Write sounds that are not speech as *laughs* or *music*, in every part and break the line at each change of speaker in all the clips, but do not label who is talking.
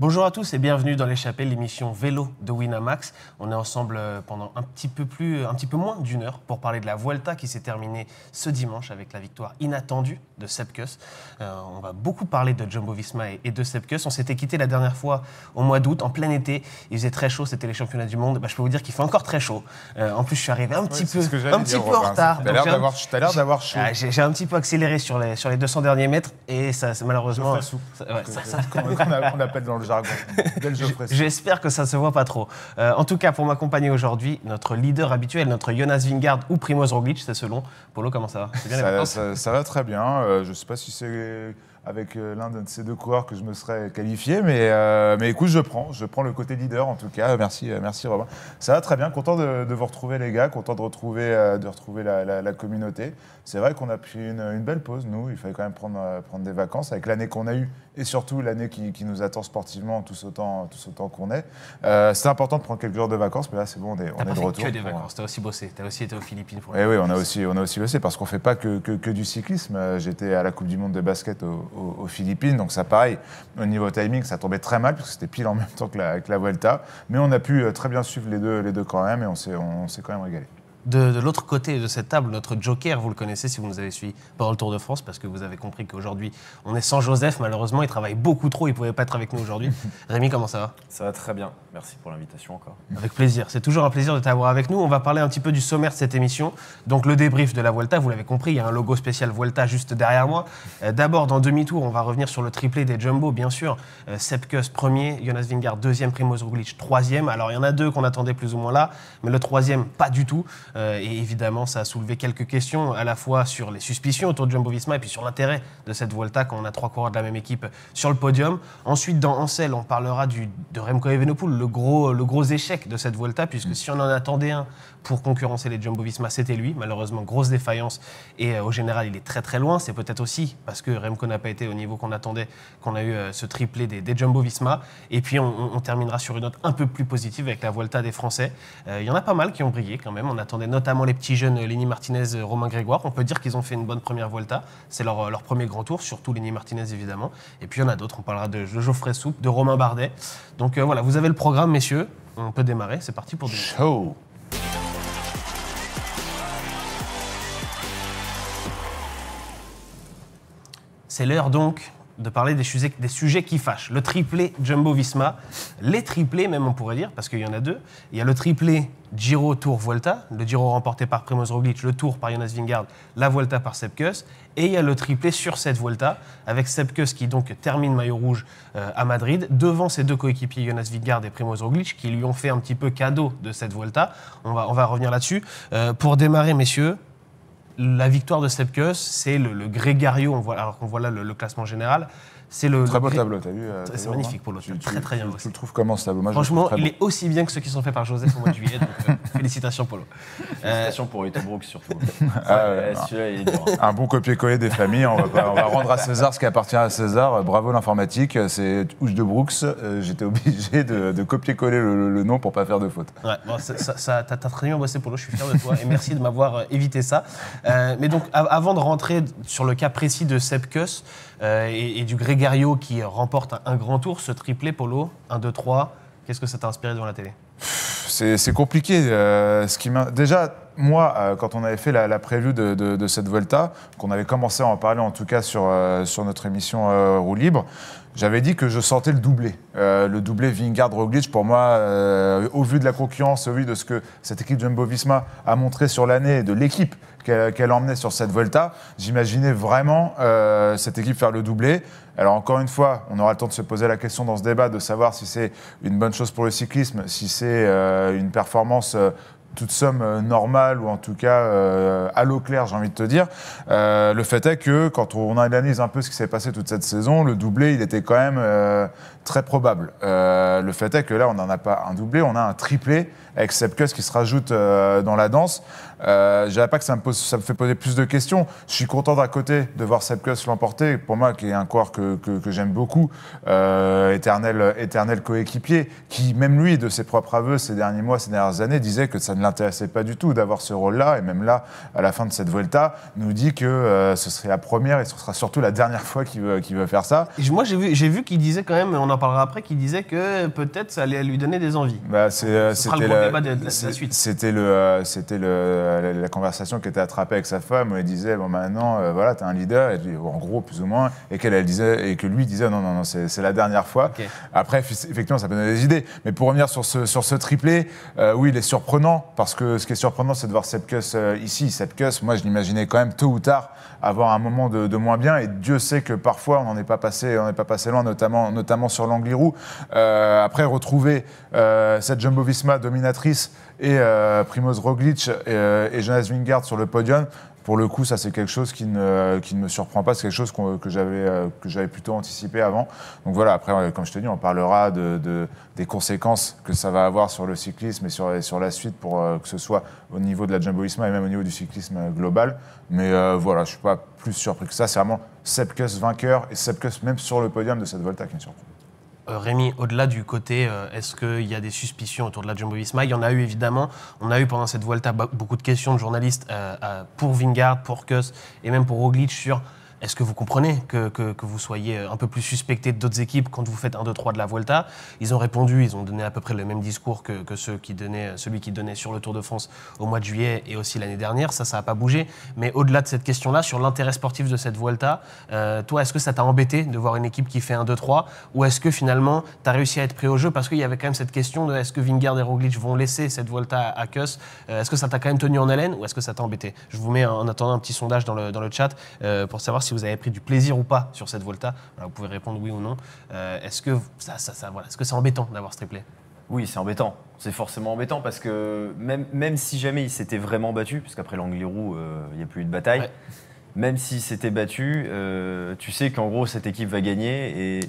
Bonjour à tous et bienvenue dans l'échappée, l'émission vélo de Winamax. On est ensemble euh, pendant un petit peu, plus, un petit peu moins d'une heure pour parler de la Vuelta qui s'est terminée ce dimanche avec la victoire inattendue de Sepkus. Euh, on va beaucoup parler de Jumbo Visma et, de Sepkus. On s'était quitté la dernière fois au mois d'août, en plein été. Il faisait très chaud, c'était les championnats du monde. Bah, je peux vous dire qu'il fait encore très chaud. Euh, en plus, je suis arrivé un petit peu, en retard. J'ai un petit peu accéléré sur les, sur les 200 derniers mètres et ça, malheureusement. Ça, ça, ça,
ça, on appelle dans le *laughs*
*laughs* J'espère que ça se voit pas trop. Euh, en tout cas, pour m'accompagner aujourd'hui, notre leader habituel, notre Jonas Vingard ou Primoz Roglic, c'est selon. Polo, comment ça va
ça, va très bien. Euh, je sais pas si c'est avec euh, l'un de ces deux coureurs que je me serais qualifié. Mais, euh, mais écoute, je prends. Je prends le côté leader, en tout cas. Merci, euh, merci Robin. Ça va très bien. Content de, vous retrouver, les gars. Content de retrouver, de retrouver la, communauté. C'est vrai qu'on a pris une, belle pause, nous. Il fallait quand même prendre, prendre des vacances avec l'année qu'on a eue et surtout l'année qui, nous attend sportivement, tous autant, tous autant qu'on est. c'est important de prendre quelques jours de vacances, mais là, c'est bon, on est, on est de retour. que des vacances. Tu as aussi bossé. Tu as aussi été aux Philippines Et eh oui, on a aussi, on a aussi bossé parce qu'on ne fait pas que, que, que du cyclisme. J'étais à la Coupe du Monde de basket au, aux, Philippines. Donc ça, pareil, au niveau timing, ça tombait très mal, parce que c'était pile en même temps que la, la Vuelta. Mais on a pu euh, très bien suivre les deux, les deux quand même, et on s'est quand même régalé
de, l'autre côté de cette table, notre joker, vous le connaissez si vous nous avez suivi pendant le Tour de France, parce que vous avez compris qu'aujourd'hui, on est sans Joseph, malheureusement, il travaille beaucoup trop, il ne pouvait pas être avec nous aujourd'hui. *laughs* Rémi, comment ça va Ça va très bien,
merci pour l'invitation encore.
Avec plaisir, c'est toujours un plaisir de t'avoir avec nous. On va parler un petit peu du sommaire de cette émission. Donc le débrief de la Vuelta, vous l'avez compris, il y a un logo spécial Vuelta juste derrière moi. Euh, d'abord, dans demi-tour, on va revenir sur le triplé des Jumbo, bien sûr. Euh, premier, Jonas Vingard deuxième, Primoz Roglic troisième. Alors il y en a deux qu'on attendait plus ou moins là, mais le troisième, pas du tout. Euh, euh, et évidemment, ça a soulevé quelques questions, à la fois sur les suspicions autour de Jumbo Visma et puis sur l'intérêt de cette Volta quand on a trois coureurs de la même équipe sur le podium. Ensuite, dans Ancel, on parlera du, de Remco Evenepoel, le gros, le gros échec de cette Volta, puisque mm. si on en attendait un pour concurrencer les Jumbo Visma, c'était lui. Malheureusement, grosse défaillance. Et euh, au général, il est très très loin. C'est peut-être aussi parce que Remco n'a pas été au niveau qu'on attendait qu'on a eu euh, ce triplé des, Jumbo Visma. Et puis, on, terminera sur une note un peu plus positive avec la Volta des Français. Euh, il y en a pas mal qui ont brillé quand même. On attendait notamment les petits jeunes Lenny Martinez, Romain Grégoire. On peut dire qu'ils ont fait une bonne première Volta. C'est leur, premier grand tour, surtout Lenny Martinez évidemment. Et puis, il y en a d'autres. On parlera de, Geoffrey Soupe, de Romain Bardet. Donc voilà, vous avez le programme, messieurs. On peut démarrer. C'est parti pour le Show. C'est l'heure donc de parler des sujets, qui fâchent. Le triplé Jumbo-Visma, les triplés même on pourrait dire, parce qu'il y en a deux. Il y a le triplé Giro Tour volta le Giro remporté par Primoz Roglic, le Tour par Jonas Vingard, la Volta par Sepkus, et il y a le triplé sur cette Volta avec Sepkus qui donc termine maillot rouge euh, à Madrid devant ses deux coéquipiers Jonas Vingard et Primoz Roglic qui lui ont fait un petit peu cadeau de cette Volta. On va revenir là-dessus. Euh, pour démarrer messieurs, la victoire de Sepkus, c'est le, Gregario, alors qu'on voit là le classement général, c'est le très
beau tableau, euh, t'as vu C'est hein. magnifique pour le très très bien. Tu, le trouves comment ce tableau Franchement, il
est aussi bien que ceux qui sont faits par
Joseph au mois de juillet. donc euh, *laughs* félicitations Polo. Euh, félicitations pour Ethan Brooks surtout. Hein. *laughs* Ah, hein. Un bon copier-coller des familles. On va, *laughs* rendre à César ce qui appartient à César. Bravo l'informatique, c'est Ouche de Brooks. J'étais obligé de, copier-coller le, nom pour pas faire de faute.
Ouais, Bon, ça, t'as très bien bossé Polo. Je suis fier de toi et merci de m'avoir évité ça. mais donc avant de rentrer sur le cas précis de Seb Kuss, euh, et, du Gregario qui remporte un, grand tour, ce triplé polo, 1, 2, 3, qu'est-ce que ça t'a inspiré devant la télé
c'est compliqué. Euh, ce qui Déjà, moi, euh, quand on avait fait la, prévue de, cette Volta, qu'on avait commencé à en parler en tout cas sur, notre émission Roue Libre, j'avais dit que je sentais le doublé. le doublé Vingard-Roglic, pour moi, au vu de la concurrence, au vu de ce que cette équipe Jumbo-Visma a montré sur l'année, de l'équipe qu'elle emmenait sur cette Volta J'imaginais vraiment euh, cette équipe faire le doublé. Alors encore une fois, on aura le temps de se poser la question dans ce débat de savoir si c'est une bonne chose pour le cyclisme, si c'est euh, une performance euh, toute somme normale ou en tout cas à l'eau claire, j'ai envie de te dire. le fait est que quand on analyse un peu ce qui s'est passé toute cette saison, le doublé, il était quand même très probable. le fait est que là, on n'en a pas un doublé, on a un triplé avec ce qui se rajoute dans la danse. Euh, je pas que ça me, pose, fait poser plus de questions. Je suis content d'un côté de voir Sepkus l'emporter, pour moi, qui est un corps que, j'aime beaucoup, euh, éternel, éternel coéquipier, qui, même lui, de ses propres aveux, ces derniers mois, ces dernières années, disait que ça ne l'intéressait pas du tout d'avoir ce rôle-là. Et même là, à la fin de cette Vuelta, nous dit que euh, ce serait la première et ce sera surtout la dernière fois qu'il veut, faire ça. Moi, j'ai
vu, qu'il disait quand même, on en parlera après, qu'il disait que peut-être ça allait lui donner des envies.
Bah, euh, C'était le, gros débat la suite. C'était le la, conversation qui était attrapée avec sa femme, où elle disait Bon, maintenant, euh, voilà, t'es un leader, en gros, plus ou moins, et, qu'elle, disait, et que lui disait Non, non, non, c'est, la dernière fois. Après, effectivement, ça peut donner des idées. Mais pour revenir sur ce, sur triplé, euh, oui, il est surprenant, parce que ce qui est surprenant, c'est de voir Sepkus euh, ici. Sepkus, moi, je l'imaginais quand même tôt ou tard avoir un moment de, moins bien. Et Dieu sait que parfois, on n'en est pas passé, on n'est pas passé loin, notamment, notamment sur l'Angliru. Euh, après, retrouver euh, cette Jumbo-Visma dominatrice et euh, Primoz Roglic et, et Jonas Vingard sur le podium, pour le coup, ça c'est quelque chose qui ne, qui ne me surprend pas, c'est quelque chose que j'avais euh, que j'avais plutôt anticipé avant. Donc voilà, après, euh, comme je te dis, on parlera de, des conséquences que ça va avoir sur le cyclisme et sur, la suite, pour euh, que ce soit au niveau de la jumboisme et même au niveau du cyclisme global. Mais voilà, je ne suis pas plus surpris que ça. C'est vraiment Sepkus vainqueur et Sepkus même sur le podium de cette Volta qui me surprend.
Euh, Rémi, au-delà du côté, euh, est-ce qu'il y a des suspicions autour de la Jumbo Visma Il y en a eu évidemment. On a eu pendant cette Volta beaucoup de questions de journalistes euh, pour Vingard, pour Kuss et même pour Oglitch sur est-ce que vous comprenez que, que, vous soyez un peu plus suspecté d'autres équipes quand vous faites 1, 2, 3 de la Vuelta Ils ont répondu, ils ont donné à peu près le même discours que, que ceux qui donnaient, celui qui donnait sur le Tour de France au mois de juillet et aussi l'année dernière. Ça, ça n'a pas bougé. Mais au-delà de cette question-là, sur l'intérêt sportif de cette Vuelta, euh, toi, est-ce que ça t'a embêté de voir une équipe qui fait 1, 2, 3 Ou est-ce que finalement, tu as réussi à être pris au jeu Parce qu'il y avait quand même cette question de est-ce que Vingard et Roglic vont laisser cette Vuelta à Kuss euh, Est-ce que ça t'a quand même tenu en haleine ou est-ce que ça t'a embêté Je vous mets en attendant un petit sondage dans le, dans le chat euh, pour savoir si si vous avez pris du plaisir ou pas sur cette Volta. vous pouvez répondre oui ou non. Euh, est-ce que que c'est embêtant d'avoir ce triplé
Oui, c'est embêtant. C'est forcément embêtant parce que même, si jamais il s'était vraiment battu, parce qu'après l'Angliru, euh, il n'y a plus eu de bataille. même s'il s'était battu, euh, tu sais qu'en gros cette équipe va gagner et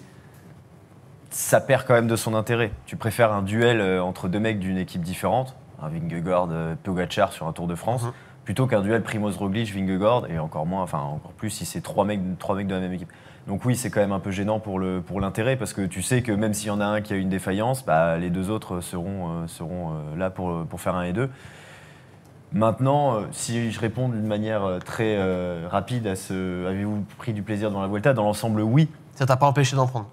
ça perd quand même de son intérêt. Tu préfères un duel entre deux mecs d'une équipe différente, un Vingegaard, Pogacar sur un Tour de France, mm-hmm plutôt qu'un duel Primoz Roglic Vingegaard et encore moins enfin encore plus si c'est trois mecs trois mecs de la même équipe. Donc oui, c'est quand même un peu gênant pour le pour l'intérêt parce que tu sais que même s'il y en a un qui a une défaillance, bah, les deux autres seront euh, seront euh, là pour faire un et deux. Maintenant, euh, si je réponds d'une manière très rapide à ce avez-vous pris du plaisir dans la Vuelta Dans l'ensemble, oui. Ça t'a pas empêché d'en prendre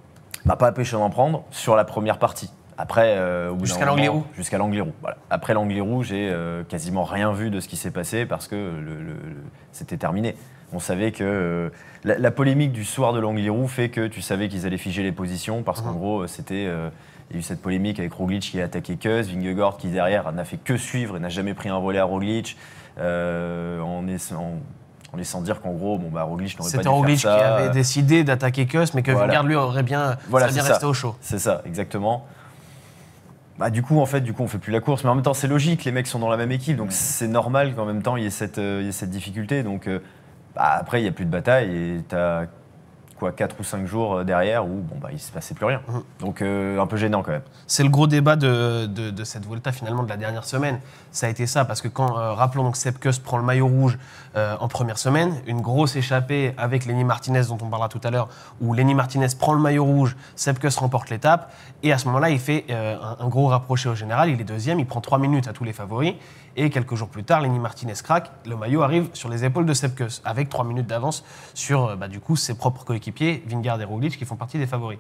pas empêché d'en prendre sur la première partie. Euh, jusqu'à l'Anglirou. Jusqu'à l'Angliru. Voilà. Après l'Anglirou, j'ai euh, quasiment rien vu de ce qui s'est passé parce que le, c'était terminé. On savait que euh, la, polémique du soir de l'Anglirou fait que tu savais qu'ils allaient figer les positions parce qu'en gros, c'était il y a eu cette polémique avec Roglic qui a attaqué Keus, Vingegaard qui derrière n'a fait que suivre et n'a jamais pris un volet à Roglic. en, en laissant dire qu'en gros, bon, bah, Roglic n'aurait pas dû ça. C'était Roglic qui avait
décidé d'attaquer Keus, mais que voilà. lui, aurait bien, voilà, bien resté au chaud.
C'est ça, exactement. Bah, du coup, en fait, du coup, on fait plus la course. Mais en même temps, c'est logique, les mecs sont dans la même équipe, donc c'est normal qu'en même temps, il y, ait cette, euh, difficulté. Donc euh, bah, après, il n'y a plus de bataille et tu Quatre ou cinq jours euh, derrière où bon, bah, il ne se passait plus rien. Mmh. Donc euh, un peu gênant quand même.
C'est le gros débat de, cette Volta finalement de la dernière semaine. Ça a été ça, parce que quand, euh, rappelons donc Sepp prend le maillot rouge en première semaine, une grosse échappée avec Lenny Martinez dont on parlera tout à l'heure, où Lenny Martinez prend le maillot rouge, Sepp remporte l'étape, et à ce moment-là il fait un, gros rapproché au général, il est deuxième, il prend trois minutes à tous les favoris, et quelques jours plus tard, Lenny Martinez craque, le maillot arrive sur les épaules de Sepkus, avec trois minutes d'avance sur euh, bah, du coup, ses propres coéquipiers, Vingard et Roglic, qui font partie des favoris.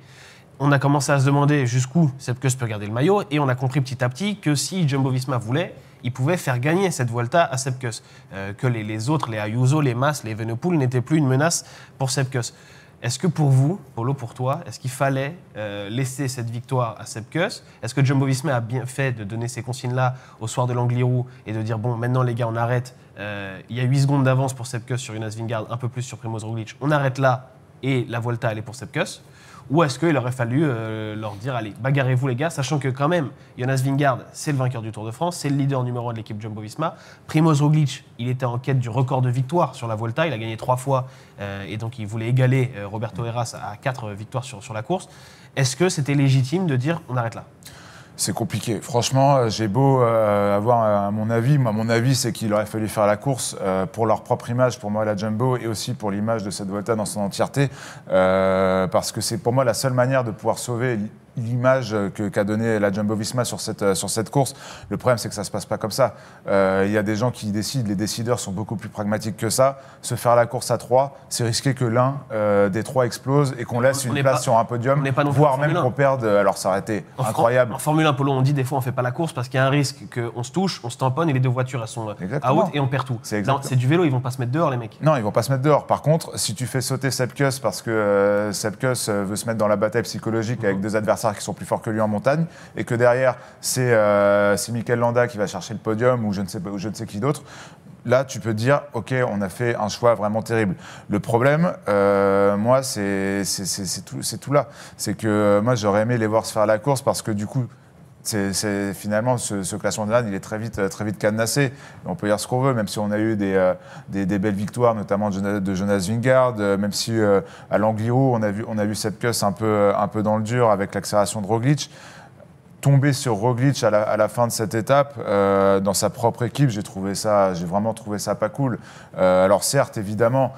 On a commencé à se demander jusqu'où Sepkus peut garder le maillot, et on a compris petit à petit que si Jumbo-Visma voulait, il pouvait faire gagner cette Volta à Sepkus, euh, que les, autres, les Ayuso, les Mas, les Venepool n'étaient plus une menace pour Sepkus. Est-ce que pour vous, Polo, pour toi, est-ce qu'il fallait euh, laisser cette victoire à Sepkus Est-ce que John Visma a bien fait de donner ces consignes-là au soir de l'Angliru et de dire bon, maintenant les gars, on arrête euh, Il y a 8 secondes d'avance pour Sepkus sur Jonas Vingard, un peu plus sur Primoz Roglic. On arrête là et la Volta, elle est pour Sepkus ou est-ce qu'il aurait fallu euh, leur dire, allez, bagarrez-vous les gars, sachant que quand même, Jonas Vingard, c'est le vainqueur du Tour de France, c'est le leader numéro 1 de l'équipe Jumbo-Visma. Primoz Roglic, il était en quête du record de victoire sur la Volta, il a gagné trois fois, euh, et donc il voulait égaler euh, Roberto Heras à quatre victoires sur, sur la course. Est-ce
que c'était légitime de dire, on arrête là c'est compliqué. Franchement, euh, j'ai beau euh, avoir euh, mon avis. Moi, mon avis, c'est qu'il aurait fallu faire la course pour leur propre image, pour moi, la Jumbo, et aussi pour l'image de cette Volta dans son entièreté, parce que c'est pour moi la seule manière de pouvoir sauver l'image qu'a donné donnée la Jumbo Visma sur cette, euh, sur cette course. Le problème, c'est que ça ne se passe pas comme ça. Euh, il y a des gens qui décident, les décideurs sont beaucoup plus pragmatiques que ça. Se faire la course à trois, c'est risquer que l'un euh, des trois explose et qu'on laisse une place sur un podium, voire même qu'on perde. Alors, ça aurait été
incroyable. en Formule 1, Polo, on dit des fois, on ne fait pas la course parce qu'il y a un risque qu'on se touche, on se tamponne et les deux voitures, elles sont à haute et on perd tout. C'est du vélo, ils vont pas se mettre dehors, les mecs.
Non, ils vont pas se mettre dehors. Par contre, si tu fais sauter Sepkus parce que euh, veut se mettre dans la bataille psychologique avec mhm. deux adversaires qui sont plus forts que lui en montagne, et que derrière, c'est euh, Michael Landa qui va chercher le podium ou je ne sais, ou je ne sais qui d'autre, là, tu peux dire, OK, on a fait un choix vraiment terrible. Le problème, euh, moi, c'est tout, tout là. C'est que euh, moi, j'aurais aimé les voir se faire la course parce que du coup, c'est finalement ce, classement de l'âne, il est très vite, très vite cadenassé. On peut dire ce qu'on veut, même si on a eu des, euh, des, belles victoires, notamment de Jonas Vingard, euh, même si euh, à l'Angliru, on a vu, on a vu cette pièce un peu, un peu dans le dur avec l'accélération de Roglic. Tomber sur Roglic à la, à la fin de cette étape, dans sa propre équipe, j'ai trouvé ça, j'ai vraiment trouvé ça pas cool. alors certes, évidemment,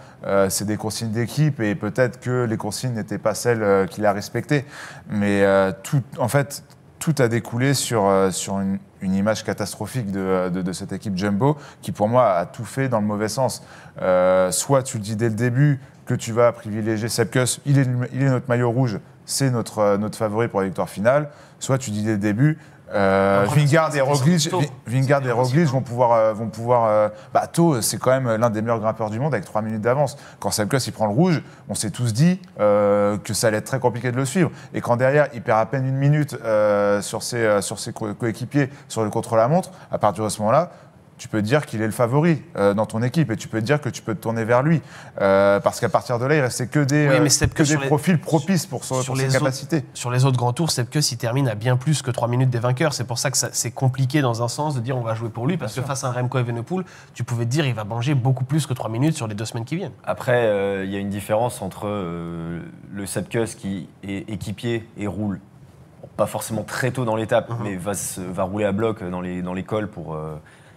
c'est des consignes d'équipe et peut-être que les consignes n'étaient pas celles qu'il a respectées, mais tout, en fait, tout a découlé sur, euh, sur une, image catastrophique euh, de, cette équipe Jumbo, qui pour moi a tout fait dans le mauvais sens. Euh, soit tu dis dès le début que tu vas privilégier Sepkus, il est, il est notre maillot rouge, c'est notre, notre favori pour la victoire finale. Soit tu dis dès le début, euh, Vingard et Roglic, Vingard et Roglic vont pouvoir, euh, vont pouvoir. Euh, bah, c'est quand même l'un des meilleurs grimpeurs du monde avec 3 minutes d'avance. Quand Sam il prend le rouge, on s'est tous dit euh, que ça allait être très compliqué de le suivre. Et quand derrière, il perd à peine une minute sur ses, sur ses coéquipiers sur le contre-la-montre, à partir de ce moment-là, tu peux dire qu'il est le favori euh, dans ton équipe et tu peux dire que tu peux te tourner vers lui. Euh, parce qu'à partir de là, il restait que des, euh, que des profils propices pour, sur les ses capacités.
Sur les autres grands tours, C'est que termine à bien plus que 3 minutes des vainqueurs. C'est pour ça que c'est compliqué dans un sens de dire on va jouer pour lui, parce que face à un Remco Evenepoel, tu pouvais te dire il va manger beaucoup plus que 3 minutes sur les deux
semaines qui viennent. Après, il y a une différence entre le Seb qui est équipier et roule pas forcément très tôt dans l'étape, mhm. mais va, va rouler à bloc dans les, dans les pour,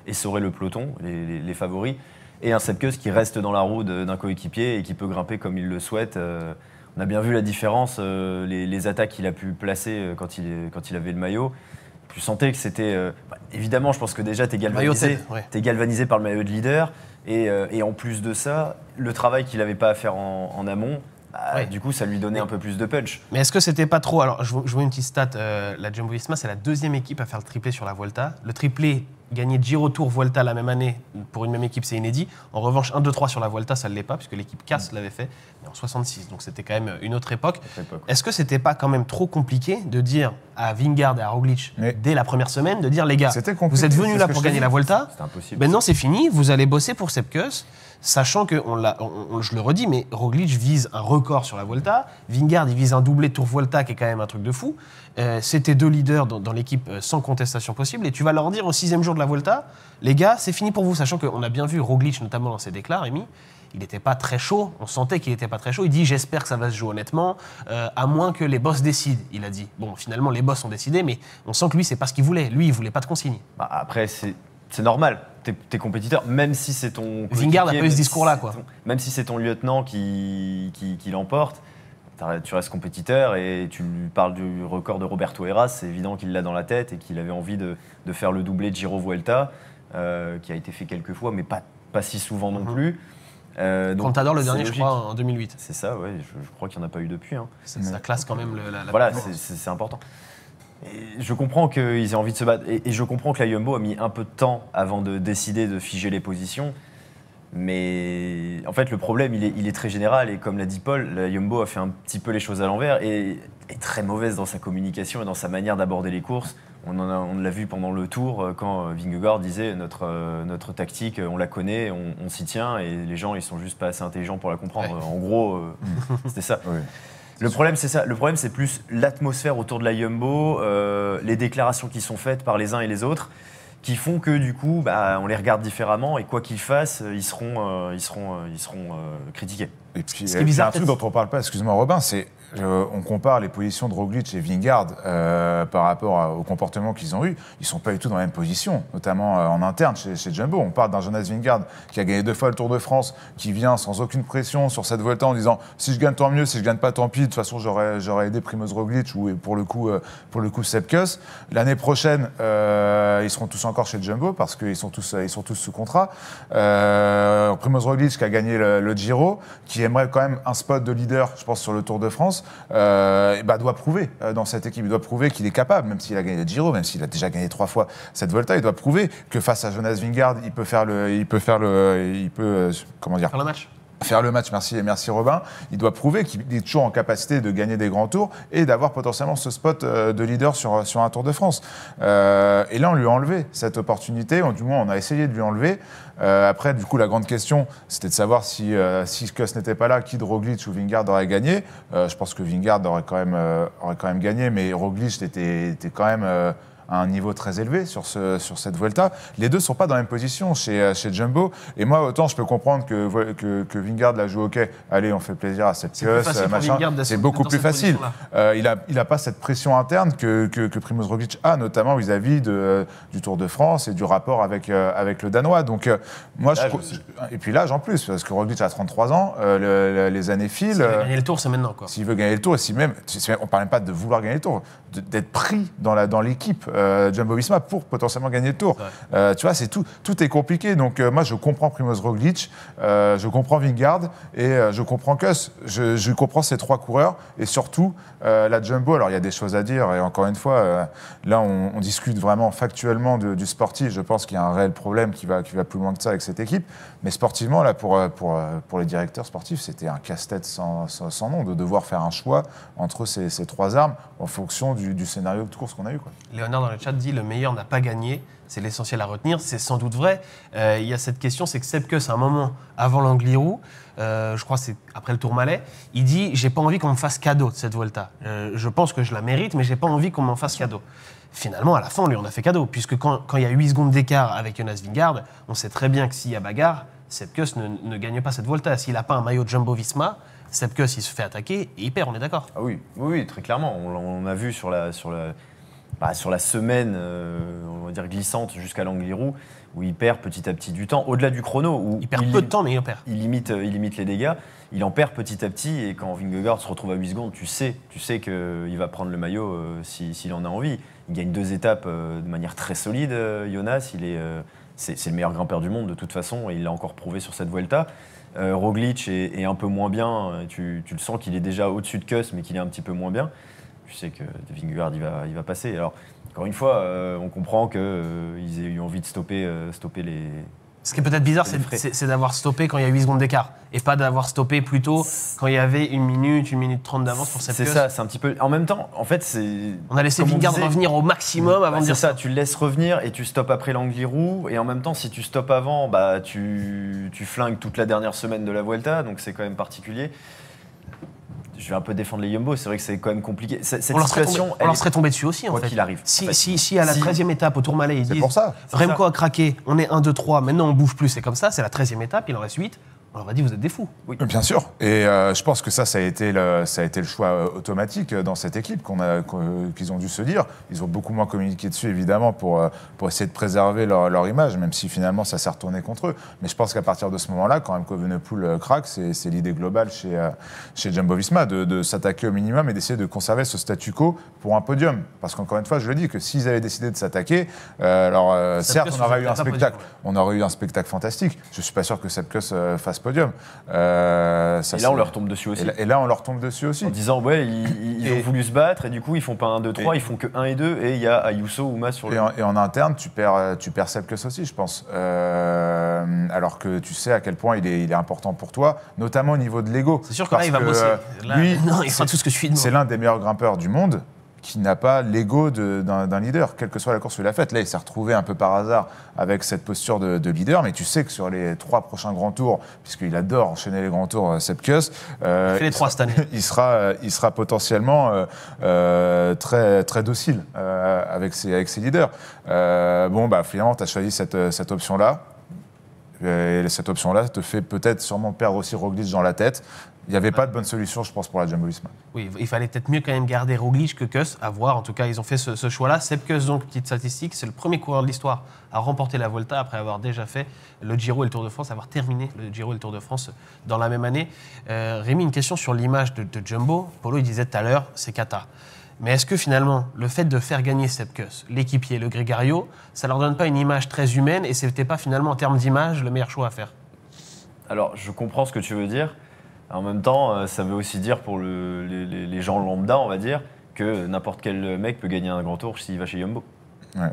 et saurait le peloton, les, favoris, et un Sepkus qui reste dans la roue d'un coéquipier et qui peut grimper comme il le souhaite. Euh, on a bien vu la différence, euh, les, attaques qu'il a pu placer euh, quand il, quand il avait le maillot. Tu sentais que c'était. Bah, évidemment, je pense que déjà, tu es, galvanisé, galvanisé par le maillot de leader. Et, en plus de ça, le travail qu'il n'avait pas à faire en amont, bah, du coup, ça lui donnait un peu plus de punch. Mais est-ce que
c'était pas trop Alors, je, vous vois une petite stat. Euh, la Jumbo Visma, c'est la deuxième équipe à faire le triplé sur la Volta. Le triplé gagner Giro Tour Volta la même année pour une même équipe, c'est inédit. En revanche, 1-2-3 sur la Volta, ça ne l'est pas, puisque l'équipe Casse mm. l'avait fait en 66. Donc, c'était quand même euh, une autre époque. Est-ce que c'était pas quand même trop compliqué de dire à Vingard et à Roglic, dès la première semaine, de dire les gars, vous êtes venus là pour gagner la Vuelta Maintenant, c'est fini. Vous allez bosser pour Sepkus sachant que, je le redis, mais Roglic vise un record sur la Volta. Vingard il vise un doublé Tour Volta qui est quand même un truc de fou. Euh, C'était deux leaders dans, l'équipe euh, sans contestation possible, et tu vas leur dire au sixième jour de la Volta, les gars, c'est fini pour vous, sachant qu'on a bien vu Roglic notamment dans ses déclarations, Rémi, il n'était pas très chaud, on sentait qu'il n'était pas très chaud. Il dit J'espère que ça va se jouer honnêtement, euh, à moins que les boss décident, il a dit. Bon, finalement, les boss ont décidé, mais on sent que lui, c'est pas ce qu'il voulait. Lui, il voulait pas de consignes.
Bah, après, c'est normal tes, compétiteurs, même si c'est ton. Zingard a pas eu ce discours-là, quoi. même si c'est ton lieutenant qui, qui, l'emporte, tu restes compétiteur et tu lui parles du record de Roberto Heras, c'est évident qu'il l'a dans la tête et qu'il avait envie de, de, faire le doublé de Giro Vuelta, euh, qui a été fait quelques fois, mais pas, pas si souvent non mhm. plus. Euh, donc, le dernier, je crois, en 2008. C'est ça, ouais, je, crois qu'il n'y en a pas eu depuis. Hein. Ça, classe quand même la, la Voilà, c'est important je comprends qu'ils aient envie de se battre. Et, je comprends que la Yumbo a mis un peu de temps avant de décider de figer les positions. Mais en fait, le problème, il est, très général. Et comme l'a dit Paul, la Yumbo a fait un petit peu les choses à l'envers et est très mauvaise dans sa communication et dans sa manière d'aborder les courses. On, l'a vu pendant le tour euh, quand euh, Vingegaard disait euh, notre, tactique, on la connaît, on, s'y tient et les gens, ils sont juste pas assez intelligents pour la comprendre. En gros, *laughs* c'était ça. Le problème, c'est ça. Le problème, c'est plus l'atmosphère autour de la Yumbo, euh, les déclarations qui sont faites par les uns et les autres, qui font que du coup, bah, on les regarde différemment et quoi qu'ils fassent, euh, ils seront, euh, ils seront, ils
seront critiqués. Et Ce qui est bizarre, un on ne parle pas, excuse-moi Robin, c'est on compare les positions de Roglic et Vingard euh, par rapport au comportement qu'ils ont eu. Ils sont pas du tout dans la même position, notamment euh, en interne chez, chez, Jumbo. On parle d'un Jonas Vingard qui a gagné deux fois le Tour de France, qui vient sans aucune pression sur cette Volta en disant si je gagne tant mieux, si je gagne pas tant pis. De toute façon, j'aurais aidé Primoz Roglic ou pour le coup euh, pour le coup Sepkus. L'année prochaine, ils seront tous encore chez Jumbo parce qu'ils sont tous sont tous sous contrat. Primoz Roglic qui a gagné le, le Giro, qui aimerait quand même un spot de leader, je pense, sur le Tour de France. Euh, bah, doit prouver euh, dans cette équipe. Il doit prouver qu'il est capable, même s'il a gagné le Giro, même s'il a déjà gagné trois fois cette Volta. Il doit prouver que face à Jonas Vingard, il peut faire le, il peut faire le, il peut, euh, comment dire, faire le match faire le match, merci, merci Robin, il doit prouver qu'il est toujours en capacité de gagner des grands tours et d'avoir potentiellement ce spot euh, de leader sur, sur un Tour de France. Euh, et là, on lui a enlevé cette opportunité, du moins on a essayé de lui enlever. Euh, après, du coup, la grande question, c'était de savoir si, ce si n'était pas là, qui de Roglic ou Vingard aurait gagné. je pense que Vingard aurait quand, même, aurait quand même gagné, mais Roglic était, était quand même à un niveau très élevé sur, ce, sur cette Vuelta. Les deux ne sont pas dans la même position chez, euh, chez Jumbo. Et moi, autant je peux comprendre que, que, que Vingard la joue OK. Allez, on fait plaisir à cette pieuse, machin. C'est beaucoup plus facile. Euh, il n'a il a pas cette pression interne que, que, Primoz Roglic a, notamment vis-à-vis de euh, du Tour de France et du rapport avec, avec le Danois. Donc, moi, je, et puis l'âge en plus, parce que Roglic a 33 ans, les années filent. S'il veut gagner le tour, c'est maintenant. S'il veut gagner le tour, et si même, on ne parle même pas de vouloir gagner le tour, d'être pris dans l'équipe. Dans euh, Jumbo Visma pour potentiellement gagner le tour. Euh, tu vois, c'est tout, tout est compliqué. Donc euh, moi, je comprends Primoz Roglic, je comprends Vingard et je comprends Kuss. Je, comprends ces trois coureurs et surtout la Jumbo. Alors il y a des choses à dire et encore une fois, là on, discute vraiment factuellement du sportif. Je pense qu'il y a un réel problème qui va, qui va plus loin que ça avec cette équipe. Mais sportivement, là pour, pour, pour les directeurs sportifs, c'était un casse-tête sans, sans, nom de devoir faire un choix entre ces, ces trois armes en fonction du, scénario de course qu'on a eu. Quoi
dans le chat dit le meilleur n'a pas gagné. C'est l'essentiel à retenir. C'est sans doute vrai. Euh, il y a cette question, c'est que Sepkus, à un moment avant l'Angliru, euh, je crois c'est après le Tour Malais, il dit j'ai pas envie qu'on me fasse cadeau de cette Volta. Euh, je pense que je la mérite, mais j'ai pas envie qu'on m'en fasse cadeau. Finalement, à la fin, on lui en a fait cadeau, puisque quand, quand il y a 8 secondes d'écart avec Jonas Vingard, on sait très bien que s'il y a bagarre, Sepkus ne, ne gagne pas cette Volta. S'il n'a pas un maillot Jumbo Visma, Sepkus, il se fait attaquer et il perd, on est d'accord
ah oui, oui, très clairement. On, a vu sur la, sur la, bah, sur la semaine, euh, on va dire glissante jusqu'à l'Angliru, où il perd petit à petit du temps, au-delà du chrono. Où il perd peu de temps, mais il en perd. Euh, il limite, les dégâts, il en perd petit à petit, et quand Vingegaard se retrouve à 8 secondes, tu sais, tu sais qu'il euh, va prendre le maillot s'il en a envie. Il gagne deux étapes de manière très solide, Jonas. c'est, le meilleur grimpeur du monde de toute façon, et il l'a encore prouvé sur cette Vuelta. Roglic est, un peu moins bien, tu, tu le sens qu'il est déjà au-dessus de Kuss, mais qu'il est un petit peu moins bien tu sais que Vingegaard, il va, il va passer. Alors, encore une fois, euh, on comprend qu'ils euh, ils aient eu envie de stopper, euh, stopper les.
Ce qui est peut-être bizarre, c'est d'avoir stoppé quand il y a 8 secondes d'écart et pas d'avoir stoppé plus tôt quand il y avait une minute, une minute trente d'avance pour cette C'est ça, c'est
un petit peu. En même temps, en fait, c'est. On a laissé Vingard revenir au maximum bah, avant de dire ça. ça. Tu le laisses revenir et tu stops après l'Angliru. Et en même temps, si tu stops avant, bah, tu, tu flingues toute la dernière semaine de la Vuelta, donc c'est quand même particulier je vais un peu défendre les Yumbo, c'est vrai que c'est quand même compliqué. Cette on leur serait situation, tombé, dessus aussi, en quoi fait. qu'il arrive. Si, à la 13e
étape, au Tourmalet, dit c'est pour ça. Remco a craqué, on est 1, 2, 3, maintenant on bouge plus, c'est comme ça, c'est la 13e étape, il en reste 8 on leur a dit vous êtes des fous. Oui. Bien sûr.
Et euh, je pense que ça, ça a été le, ça a été le choix euh, automatique euh, dans cette équipe qu'on a, qu'ils ont dû se dire. Ils ont beaucoup moins communiqué dessus, évidemment, pour, pour essayer de préserver leur, image, même si finalement ça s'est retourné contre eux. Mais je pense qu'à partir de ce moment-là, quand même Covenepool craque, c'est, c'est l'idée globale chez, chez Jumbo Visma de, de, s'attaquer au minimum et d'essayer de conserver ce statu quo pour un podium. Parce qu'encore une fois, je le dis, que s'ils avaient décidé de s'attaquer, alors certes, on aurait eu un spectacle. On aurait eu un spectacle fantastique. Je ne suis pas sûr que Sepkus fasse podium. Euh, et là, on leur tombe dessus aussi. Et là, on leur tombe dessus aussi. En disant, ouais, ils, ont voulu se
battre et du coup, ils font pas 1, 2, 3, ils font que 1 et 2, et il y a Ayuso ou Ma sur
le. Et en, et en interne, tu perds, euh, tu perds aussi, je pense. Euh, alors que tu sais à quel point il est, important pour toi, notamment au niveau de l'ego. C'est sûr que là, il va bosser. lui, *laughs* il tout ce que je suis. C'est l'un des meilleurs grimpeurs du monde qui n'a pas l'ego d'un leader, quelle que soit la course qu'il la faite. Là, il s'est retrouvé un peu par hasard avec cette posture de, leader, mais tu sais que sur les trois prochains grands tours, puisqu'il adore enchaîner les grands tours, euh, septius euh, il, *laughs* il sera, euh, il sera potentiellement très, très docile avec, ses, avec ses leaders. bon, bah, finalement, tu as choisi cette, cette option-là. Et cette option-là te fait peut-être sûrement perdre aussi Roglic dans la tête. Il n'y avait pas de bonne solution, je pense, pour la Jumbo Visma.
Oui, il fallait peut-être mieux quand même garder Roglic que Kuss, à voir. En tout cas, ils ont fait ce, choix-là. Seb Kuss, donc, petite statistique, c'est le premier coureur de l'histoire à remporter la Volta après avoir déjà fait le Giro et le Tour de France, avoir terminé le Giro et le Tour de France dans la même année. Euh, Rémi, une question sur l'image de, Jumbo. Polo, il disait tout à l'heure, c'est Kata. Mais est-ce que finalement, le fait de faire gagner Kuss, l'équipier, le Gregario, ça leur donne pas une image très humaine et c'était pas finalement en termes d'image le meilleur choix à faire
Alors, je comprends ce que tu veux dire. En même temps, euh, ça veut aussi dire pour les, gens lambda, on va dire,
que n'importe quel mec peut gagner un grand tour s'il va chez Yumbo. Ouais.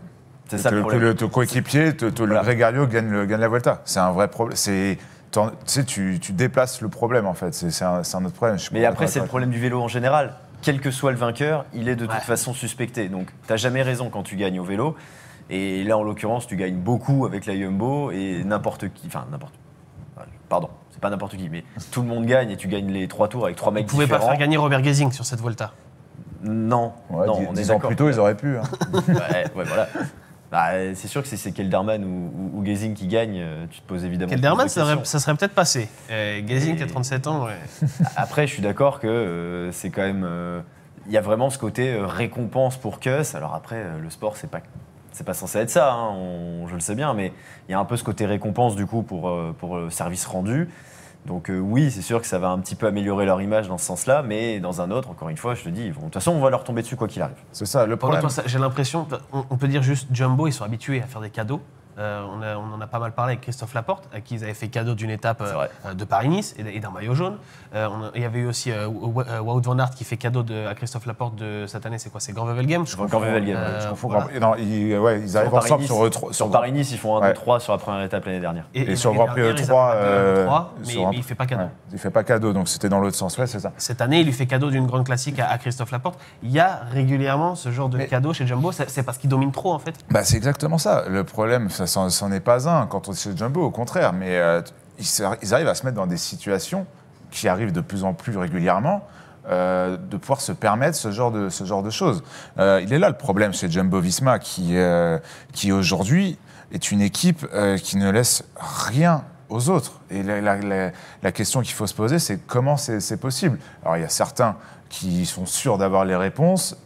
C'est ça le Ton
coéquipier, le Gregario gagne, la Vuelta. C'est un vrai problème. tu sais, tu, déplaces le problème en fait. C'est un, autre problème. mais après, c'est le
problème du vélo en général. Quel que soit le vainqueur, il est de toute façon suspecté. Donc, t'as jamais raison quand tu gagnes au vélo. Et là, en l'occurrence, tu gagnes beaucoup avec la Yumbo et n'importe qui, enfin n'importe, pardon, pas n'importe qui, mais tout le monde gagne et tu gagnes les trois tours avec trois mecs Vous pouvez pas faire
gagner Robert Gazing sur cette Volta.
Non, ans plus tôt, ils auraient pu. Hein. *laughs* voilà. Bah, c'est sûr que c'est Kelderman ou, ou, qui gagne, euh, tu te poses évidemment. Kelderman, ça,
serait peut-être passé. Euh, qui a 37 ans, ouais.
*laughs* Après, je suis d'accord que euh, c'est quand même. Euh, il y a vraiment ce côté récompense pour Kuss. Alors après, le sport, c'est pas. C'est pas censé être ça, hein, je le sais bien, mais il y a un peu ce côté récompense du coup pour, le pour service rendu. Donc euh, oui, c'est sûr que ça va un petit peu améliorer leur image dans ce sens-là, mais dans un autre, encore une fois, je te dis, de toute façon, on va leur tomber dessus quoi qu'il arrive. C'est ça, le problème.
j'ai l'impression, on peut dire juste Jumbo, ils sont habitués à faire des cadeaux. Euh, on, en a pas mal parlé avec Christophe Laporte, à qui ils avaient fait cadeau d'une étape euh, euh, de Paris-Nice et, d'un maillot jaune. il y avait eu aussi Wout Van Aert qui fait cadeau de, à Christophe Laporte de cette année, c'est quoi C'est Grand Vevel Grand
ils, arrivent ensemble sur E3. Sur, Paris-Nice, ils font 1-3
sur la première étape l'année dernière.
Et, sur Grand Prix E3, mais, il fait pas cadeau. Il fait pas cadeau, donc c'était dans l'autre sens, c'est ça.
Cette année, il lui fait cadeau d'une grande classique à, Christophe Laporte. Il y a régulièrement ce genre de cadeau chez Jumbo, c'est parce qu'il domine trop en fait.
Bah, c'est exactement ça. Le problème, ça n'en est pas un quand on est chez Jumbo, au contraire. Mais euh, ils, arrivent à se mettre dans des situations qui arrivent de plus en plus régulièrement. Euh, de pouvoir se permettre ce genre de, ce genre de choses. Euh, il est là le problème chez Jumbo Visma qui, qui aujourd'hui est une équipe qui ne laisse rien aux autres. Et la, la question qu'il faut se poser, c'est comment c'est possible. Alors il y a certains qui sont sûrs d'avoir les réponses.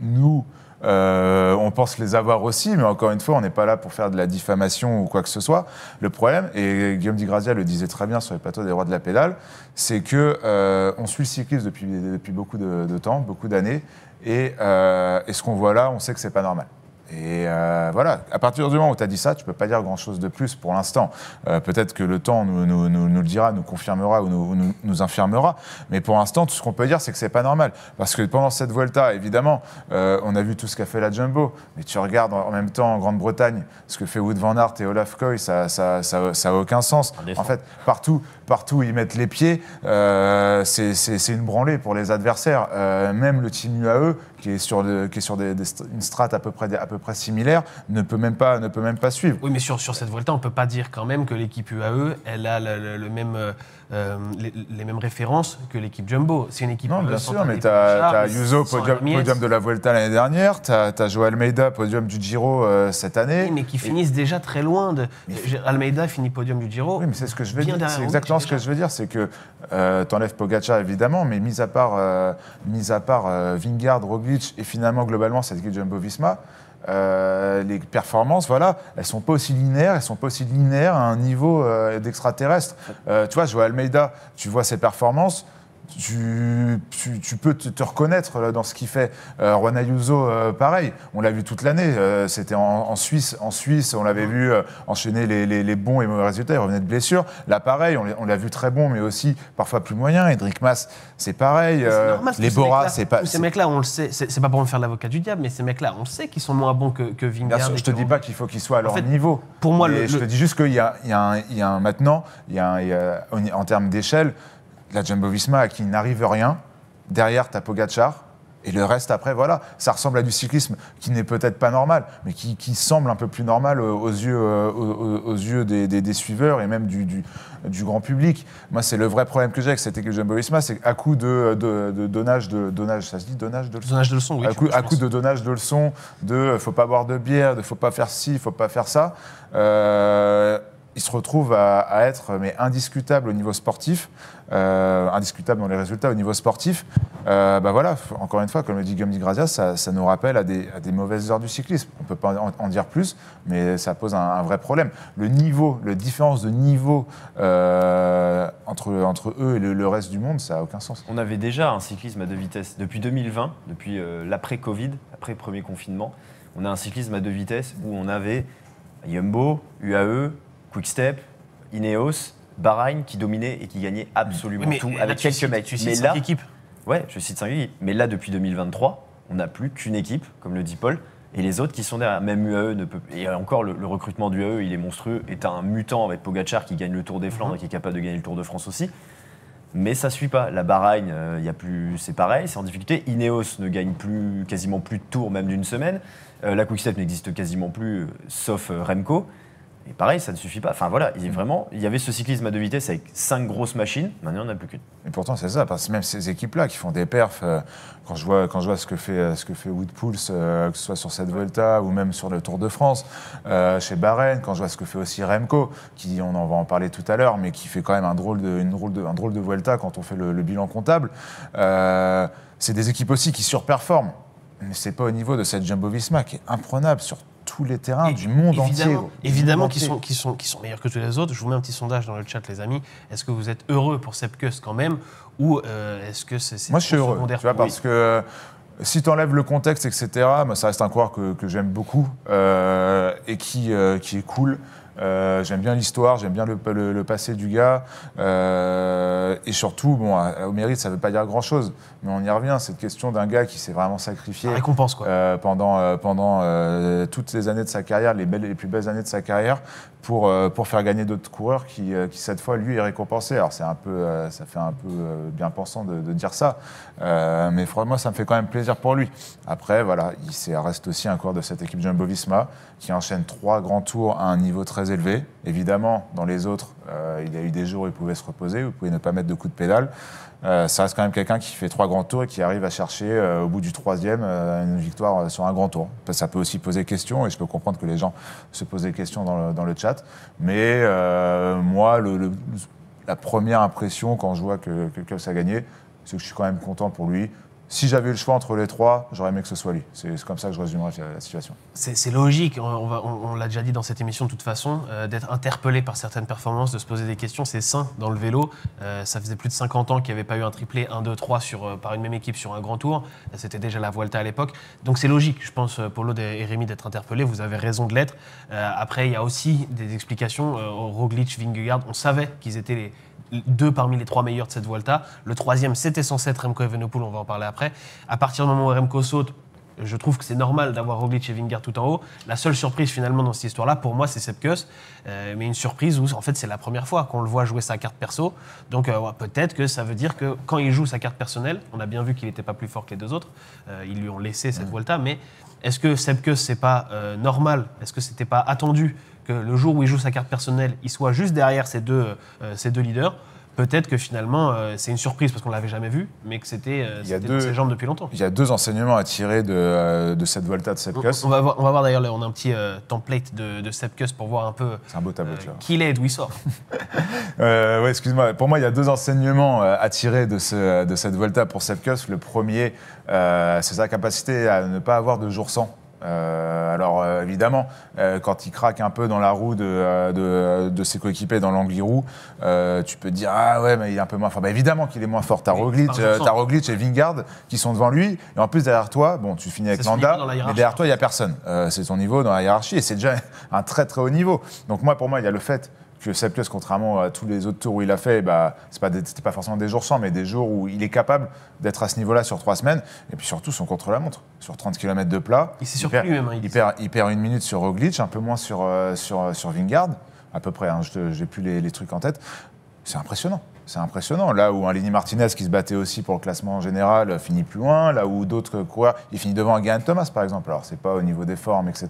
Nous, euh, on pense les avoir aussi, mais encore une fois, on n'est pas là pour faire de la diffamation ou quoi que ce soit. Le problème, et Guillaume Di Digrazia le disait très bien sur les plateaux des Rois de la Pédale, c'est que euh, on suit le cyclisme depuis, beaucoup de, temps, beaucoup d'années, et, euh, et ce qu'on voit là, on sait que c'est pas normal. Et euh, voilà, à partir du moment où tu as dit ça, tu ne peux pas dire grand-chose de plus pour l'instant. Euh, peut-être que le temps nous, le dira, nous confirmera ou nous, infirmera. Mais pour l'instant, tout ce qu'on peut dire, c'est que ce n'est pas normal. Parce que pendant cette Vuelta, évidemment, euh, on a vu tout ce qu'a fait la Jumbo. Mais tu regardes en même temps en Grande-Bretagne, ce que fait Wood van Aert et Olaf Coy, ça ça, ça aucun sens. En fait, partout, partout où ils mettent les pieds, c'est une branlée pour les adversaires. même le team UAE, qui est sur, qui est sur une strate à peu près, à peu près similaire, ne peut, même pas, ne peut même pas suivre.
Oui, mais sur, sur cette volta, on ne peut pas dire quand même que l'équipe UAE, elle a le même euh, euh, les, mêmes références que l'équipe Jumbo. C'est une équipe. bien sûr, mais tu as, as Yuzo, podium, de
la Vuelta l'année dernière, tu as, as, Almeida, podium du Giro euh, cette année. Oui, mais qui finissent
déjà très loin. De... Almeida finit podium du Giro. Oui, mais c'est ce que je veux dire. C'est exactement
ce que je veux dire. C'est que euh, tu enlèves Pogacar, évidemment, mais mis à part, euh, mis à part Vingard, Roglic et finalement, globalement, cette équipe Jumbo-Visma, euh, les performances, voilà, elles sont pas aussi linéaires, elles sont pas aussi linéaires à un niveau euh, d'extraterrestre. Euh, tu vois, je vois Almeida, tu vois ses performances, tu, tu, peux te, reconnaître dans ce qu'il fait. Euh, Juan Ayuso, euh, pareil, on l'a vu toute l'année. Euh, c'était en, Suisse, en Suisse, on l'avait vu enchaîner les, bons et mauvais résultats. Il revenait de blessure. Là, pareil, on l'a vu très bon, mais aussi parfois plus moyen. Edric Mas, c'est pareil. les Bora c'est pas. Ces
mecs-là, on le sait. C'est pas pour me faire l'avocat du diable, mais ces mecs-là, on sait qu'ils sont moins bons que, que Vingard. je te dis pas qu'il faut qu'ils soient à leur niveau.
Pour moi, le, je te dis juste qu'il y, a, un, maintenant, il a, en termes d'échelle la Jumbo-Visma à qui n'arrive rien. Derrière, tu Pogacar. Et le reste, après, voilà, ça ressemble à du cyclisme qui n'est peut-être pas normal, mais qui, qui, semble un peu plus normal euh, aux yeux, euh, aux, yeux des, des, suiveurs et même du, du, grand public. Moi, c'est le vrai problème que j'ai avec cette équipe Jumbo-Visma, c'est à coup de, de, de, donnage de ça se dit donnage de leçons. de leçons, oui. À coup, de donnage de leçons, de faut pas boire de bière, de faut pas faire ci, faut pas faire ça. Euh, il se retrouve à, être mais indiscutable au niveau sportif, euh, indiscutable dans les résultats au niveau sportif. Euh, bah voilà, encore une fois, comme le dit Guillaume Grazia, ça, nous rappelle à des, mauvaises heures du cyclisme. On ne peut pas en, dire plus, mais ça pose un, vrai problème. Le niveau, la différence de niveau euh, entre, eux et le, reste du monde, ça n'a aucun sens.
On avait déjà un cyclisme à deux vitesses. Depuis 2020, depuis euh, l'après-Covid, après premier confinement, on a un cyclisme à deux vitesses où on avait Yumbo, UAE, Quickstep, Ineos, Bahreïn qui dominait et qui gagnait absolument tout avec quelques mecs. mais là, Ouais, je cite 5 Mais là, depuis 2023, on n'a plus qu'une équipe, comme le dit Paul, et les autres qui sont derrière. Même UAE ne peut. Et encore, le, recrutement du d'UAE, il est monstrueux. Et un mutant avec Pogachar qui gagne le Tour des Flandres mhm. et qui est capable de gagner le Tour de France aussi. Mais ça ne suit pas. La Bahreïn, euh, plus, c'est pareil, c'est en difficulté. Ineos ne gagne plus, quasiment plus de tours, même d'une semaine. Euh, la Quickstep n'existe quasiment plus, euh, sauf Remco. Et pareil, ça ne suffit pas. Enfin voilà, il, mm. vraiment, il y avait ce cyclisme à deux vitesses avec cinq grosses machines,
maintenant on a plus qu'une. Et pourtant c'est ça, parce que même ces équipes-là qui font des perfs, euh, quand, je vois, quand je vois ce que fait, euh, ce que fait euh, que ce soit sur cette Volta ou même sur le Tour de France, chez Bahreïn, quand je vois ce que fait aussi Remco, qui on en va en parler tout à l'heure, mais qui fait quand même un drôle de, une de, un drôle de Volta quand on fait le, le bilan comptable, c'est des équipes aussi qui surperforment mais c'est pas au niveau de cette Jumbo Visma qui est imprenable sur tous les terrains du monde entier. Évidemment qu'ils sont, qui
sont, sont meilleurs que tous les autres. Je vous mets un petit sondage dans le chat, les amis. Est-ce que vous êtes heureux pour Sepkus quand même Ou euh, est-ce que c'est. Moi, je suis heureux. parce que.
Euh, si tu enlèves le contexte, etc., bah, ça reste un coureur que, j'aime beaucoup euh, et qui, qui est cool. j'aime bien l'histoire, j'aime bien le, passé du gars. et surtout, bon, au mérite, ça ne veut pas dire grand-chose. Mais on y revient, cette question d'un gars qui s'est vraiment sacrifié. récompense, quoi. Euh, pendant euh, pendant euh, toutes les années de sa carrière, les, belles, les plus belles années de sa carrière, pour, pour faire gagner d'autres coureurs qui, cette fois, lui, est récompensé. Alors, c'est un peu, ça fait un peu bien pensant de, dire ça. mais franchement, ça me fait quand même plaisir pour lui. Après, voilà, il reste aussi un coureur de cette équipe Jumbo Visma qui enchaîne trois grands tours à un niveau très élevé. Évidemment, dans les autres, il y a eu des jours où il pouvait se reposer, où il pouvait ne pas mettre de coups de pédale. Euh, ça reste quand même quelqu'un qui fait trois grands tours et qui arrive à chercher euh, au bout du troisième euh, une victoire sur un grand tour. Ça peut aussi poser question et je peux comprendre que les gens se posent des questions dans le, chat. Mais moi, la première impression quand je vois que, quelqu'un a gagné, c'est que je suis quand même content pour lui si j'avais eu le choix entre les trois, j'aurais aimé que ce soit lui. C'est comme ça que je résumerais la situation.
C'est logique, on, l'a déjà dit dans cette émission de toute façon, euh, d'être interpellé par certaines performances, de se poser des questions, c'est sain dans le vélo. Euh, ça faisait plus de 50 ans qu'il n'y avait pas eu un triplé 1, 2, 3 par une même équipe sur un grand tour. C'était déjà la Vuelta à l'époque. Donc c'est logique, je pense, euh, Polo et Rémi, d'être interpellé. Vous avez raison de l'être. après, il y a aussi des explications. au Roglic, Vingegaard, on savait qu'ils étaient les, deux parmi les trois meilleurs de cette Volta Le troisième, c'était censé être Remco Evenepoel, on va en parler après. À partir du moment où Remco saute, je trouve que c'est normal d'avoir Roglic et Vingard tout en haut. La seule surprise finalement dans cette histoire-là, pour moi, c'est Sepkus, euh, mais une surprise où en fait c'est la première fois qu'on le voit jouer sa carte perso. Donc euh, peut-être que ça veut dire que quand il joue sa carte personnelle, on a bien vu qu'il n'était pas plus fort que les deux autres. Euh, ils lui ont laissé cette Volta, mais est-ce que Sepkus c'est pas normal Est-ce que c'était pas attendu que le jour où il joue sa carte personnelle, il soit juste derrière ces deux, euh, ces deux leaders, peut-être que finalement, euh, c'est une surprise parce qu'on ne l'avait jamais vu,
mais que c'était euh, dans ses jambes depuis longtemps. Il y a deux enseignements à tirer de, euh, cette Volta, de cette On,
on va voir, d'ailleurs, on a un petit template de, de Sepkus
pour voir un peu un beau tableau,
qui il est et d'où il sort.
*laughs* ouais, excuse-moi. Pour moi, il y a deux enseignements à tirer de, cette Volta pour Sepkus. Le premier, c'est sa capacité à ne pas avoir de jour sans. Euh, alors euh, évidemment, euh, quand il craque un peu dans la roue de, ses coéquipiers dans l'anglirou tu peux dire ah ouais mais il est un peu moins fort. Bah, évidemment qu'il est moins fort. T'as Roglic, et Vingard qui sont devant lui et en plus derrière toi, bon tu finis avec Landa, mais derrière toi il y a personne. c'est son niveau dans la hiérarchie et c'est déjà *laughs* un très très haut niveau. Donc moi pour moi il y a le fait que plus. contrairement à tous les autres tours où il a fait, bah, ce n'était pas, forcément des jours sans, mais des jours où il est capable d'être à ce niveau-là sur trois semaines. Et puis surtout, son contre-la-montre, sur 30 km de plat. Il s'est surpris même hein, Il, perd, perd une minute sur Roglic, un peu moins sur, euh, sur, euh, sur Vingard, à peu près. Hein. j'ai je plus les, trucs en tête. C'est impressionnant c'est impressionnant. Là où un Lenny Martinez qui se battait aussi pour le classement en général finit plus loin, là où d'autres coureurs, il finit devant un Thomas par exemple. Alors c'est pas au niveau des formes etc,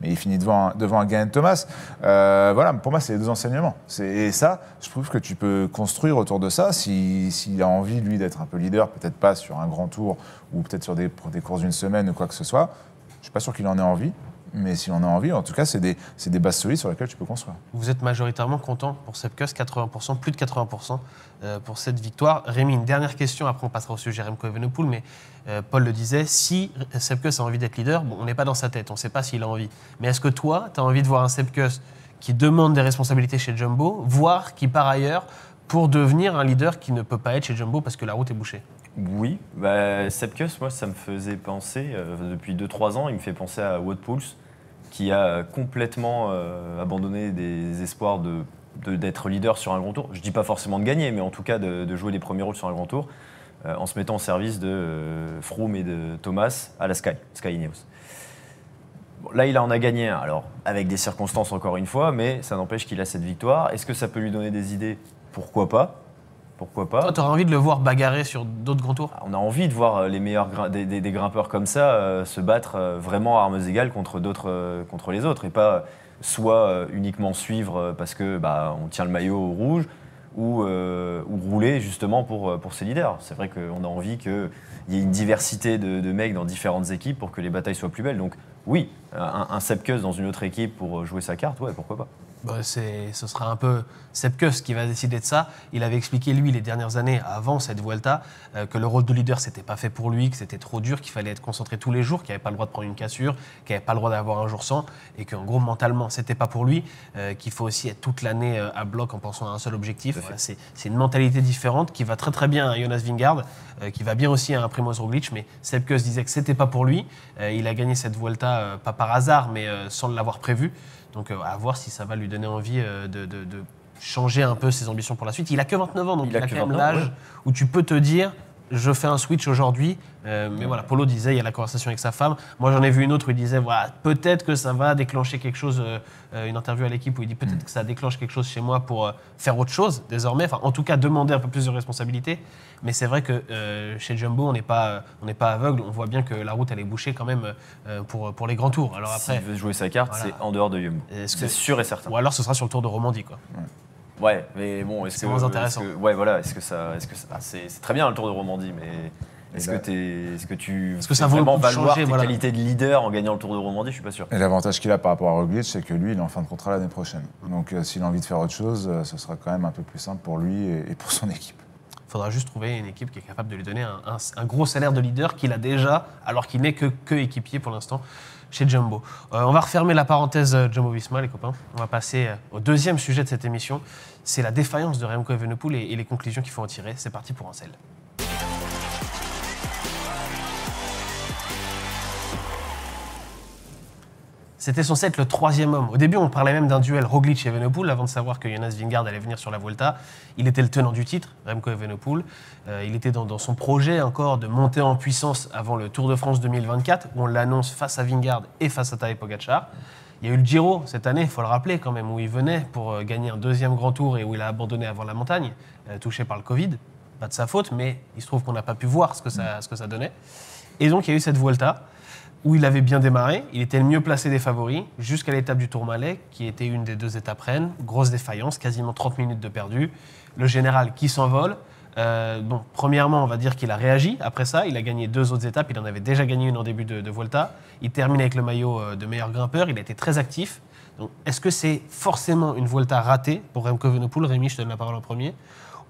mais il finit devant un, devant un Thomas. Euh, voilà, pour moi c'est les deux enseignements. Et ça, je trouve que tu peux construire autour de ça s'il si, a envie lui d'être un peu leader, peut-être pas sur un grand tour ou peut-être sur des, des courses d'une semaine ou quoi que ce soit. Je suis pas sûr qu'il en ait envie mais si on a envie, en tout cas, c'est des, bases solides sur lesquelles tu peux construire.
Vous êtes majoritairement content pour Sepkus, 80%, plus de 80% euh, pour cette victoire. Rémi, une dernière question, après on passera au sujet Remco Evenepoel, mais euh, Paul le disait, si Sepkus a envie d'être leader, bon, on n'est pas dans sa tête, on ne sait pas s'il a envie. Mais est-ce que toi, tu as envie de voir un Sepkus qui demande des responsabilités chez Jumbo, voire qui part ailleurs, pour devenir un leader qui ne peut pas être chez Jumbo parce que la route est bouchée
oui, bah, moi, ça me faisait penser, euh, depuis 2-3 ans, il me fait penser à Wout qui a complètement euh, abandonné des espoirs d'être leader sur un grand tour. Je ne dis pas forcément de gagner, mais en tout cas de, jouer des premiers rôles sur un grand tour, euh, en se mettant au service de euh, Froome et de Thomas à la Sky, Sky News. là, il en a gagné alors avec des circonstances encore une fois, mais ça n'empêche qu'il a cette victoire. Est-ce que ça peut lui donner des idées Pourquoi pas pourquoi pas. Toi, t'aurais envie de le voir bagarrer sur d'autres grands tours ah, On a envie de voir euh, les meilleurs des, grimpeurs comme ça euh, se battre euh, vraiment à armes égales contre d'autres, contre les autres, et pas soit uniquement suivre parce que bah, on tient le maillot au rouge, ou, rouler justement pour, pour ses leaders. C'est vrai qu'on a envie qu'il y ait une diversité de, mecs dans différentes équipes pour que les batailles soient plus belles. Donc oui, un, un dans une autre équipe pour jouer sa carte, ouais, pourquoi pas.
Bah, ce sera un peu Sepkus qui va décider de ça. Il avait expliqué, lui, les dernières années, avant cette Vuelta, euh, que le rôle de leader, c'était pas fait pour lui, que c'était trop dur, qu'il fallait être concentré tous les jours, qu'il n'avait pas le droit de prendre une cassure, qu'il n'avait pas le droit d'avoir un jour sans, et qu'en gros, mentalement, c'était pas pour lui, euh, qu'il faut aussi être toute l'année euh, à bloc en pensant à un seul objectif. c'est une mentalité différente qui va très très bien à Jonas Vingard, qui va bien aussi à un Primoz Roglic, mais Sepkus disait que c'était pas pour lui. il a gagné cette Vuelta, pas par hasard, mais sans l'avoir prévu. Donc euh, à voir si ça va lui donner envie euh, de, changer un peu ses ambitions pour la suite. Il a que 29 ans, donc il, a, quand même l'âge où tu peux te dire je fais un switch aujourd'hui. Euh, mais voilà, Polo disait, il y a la conversation avec sa femme. Moi, j'en ai vu une autre où il disait, voilà, peut-être que ça va déclencher quelque chose, euh, euh, une interview à l'équipe où il dit, peut-être que ça déclenche quelque chose chez moi pour faire autre chose désormais. Enfin, en tout cas, demander un peu plus de responsabilité. Mais c'est vrai que chez Jumbo, on n'est pas, on n'est pas aveugle. On voit bien que la route, elle est bouchée quand même pour, pour les grands tours. Alors après. S'il veut jouer sa carte, c'est
en dehors de Jumbo. C'est sûr et certain. Ou
alors, ce sera sur le tour de Romandie, quoi.
Ouais, mais bon, est moins intéressant. ouais, voilà, est-ce que ça. Est-ce que ah, c'est très bien le Tour de Romandie, mais. Bah. Est-ce que, es, est que, tu que ça vraiment valoir changer, tes qualités de leader en gagnant le Tour de Romandie Je suis pas sûr. Et
l'avantage qu'il a par rapport à Roglic, c'est que lui, il est en fin de contrat l'année prochaine. Donc euh, s'il a envie de faire autre chose, euh, ce sera quand même un peu plus simple pour lui et, pour son équipe.
Il faudra juste trouver une équipe qui est capable de lui donner un, gros salaire de leader qu'il a déjà, alors qu'il n'est que, équipier pour l'instant chez Jumbo. Euh, on va refermer la parenthèse Jumbo-Visma, les copains. On va passer au deuxième sujet de cette émission c'est la défaillance de Remco Evenepoel et, les conclusions qu'il faut en tirer. C'est parti pour sel. C'était censé être le troisième homme. Au début, on parlait même d'un duel Roglic et Evenepoel avant de savoir que Jonas Vingard allait venir sur la Volta. Il était le tenant du titre, Remco Evenepoel. Euh, il était dans, son projet encore de monter en puissance avant le Tour de France 2024, où on l'annonce face à Vingard et face à Tadej Pogacar. Il y a eu le Giro cette année, il faut le rappeler quand même, où il venait pour euh, gagner un deuxième grand tour et où il a abandonné avant la montagne, euh, touché par le Covid. Pas de sa faute, mais il se trouve qu'on n'a pas pu voir ce que, ça, donnait. Et donc il y a eu cette Vuelta où il avait bien démarré, il était le mieux placé des favoris, jusqu'à l'étape du Tourmalet, qui était une des deux étapes reines, grosse défaillance, quasiment 30 minutes de perdu, le général qui s'envole, euh, bon, premièrement, on va dire qu'il a réagi. Après ça, il a gagné deux autres étapes. Il en avait déjà gagné une en début de, Volta. Il termine avec le maillot euh, de meilleur grimpeur. Il a été très actif. Donc, est-ce que c'est forcément une Volta ratée pour Remco Evenepoel Rémi, je te donne la parole en premier.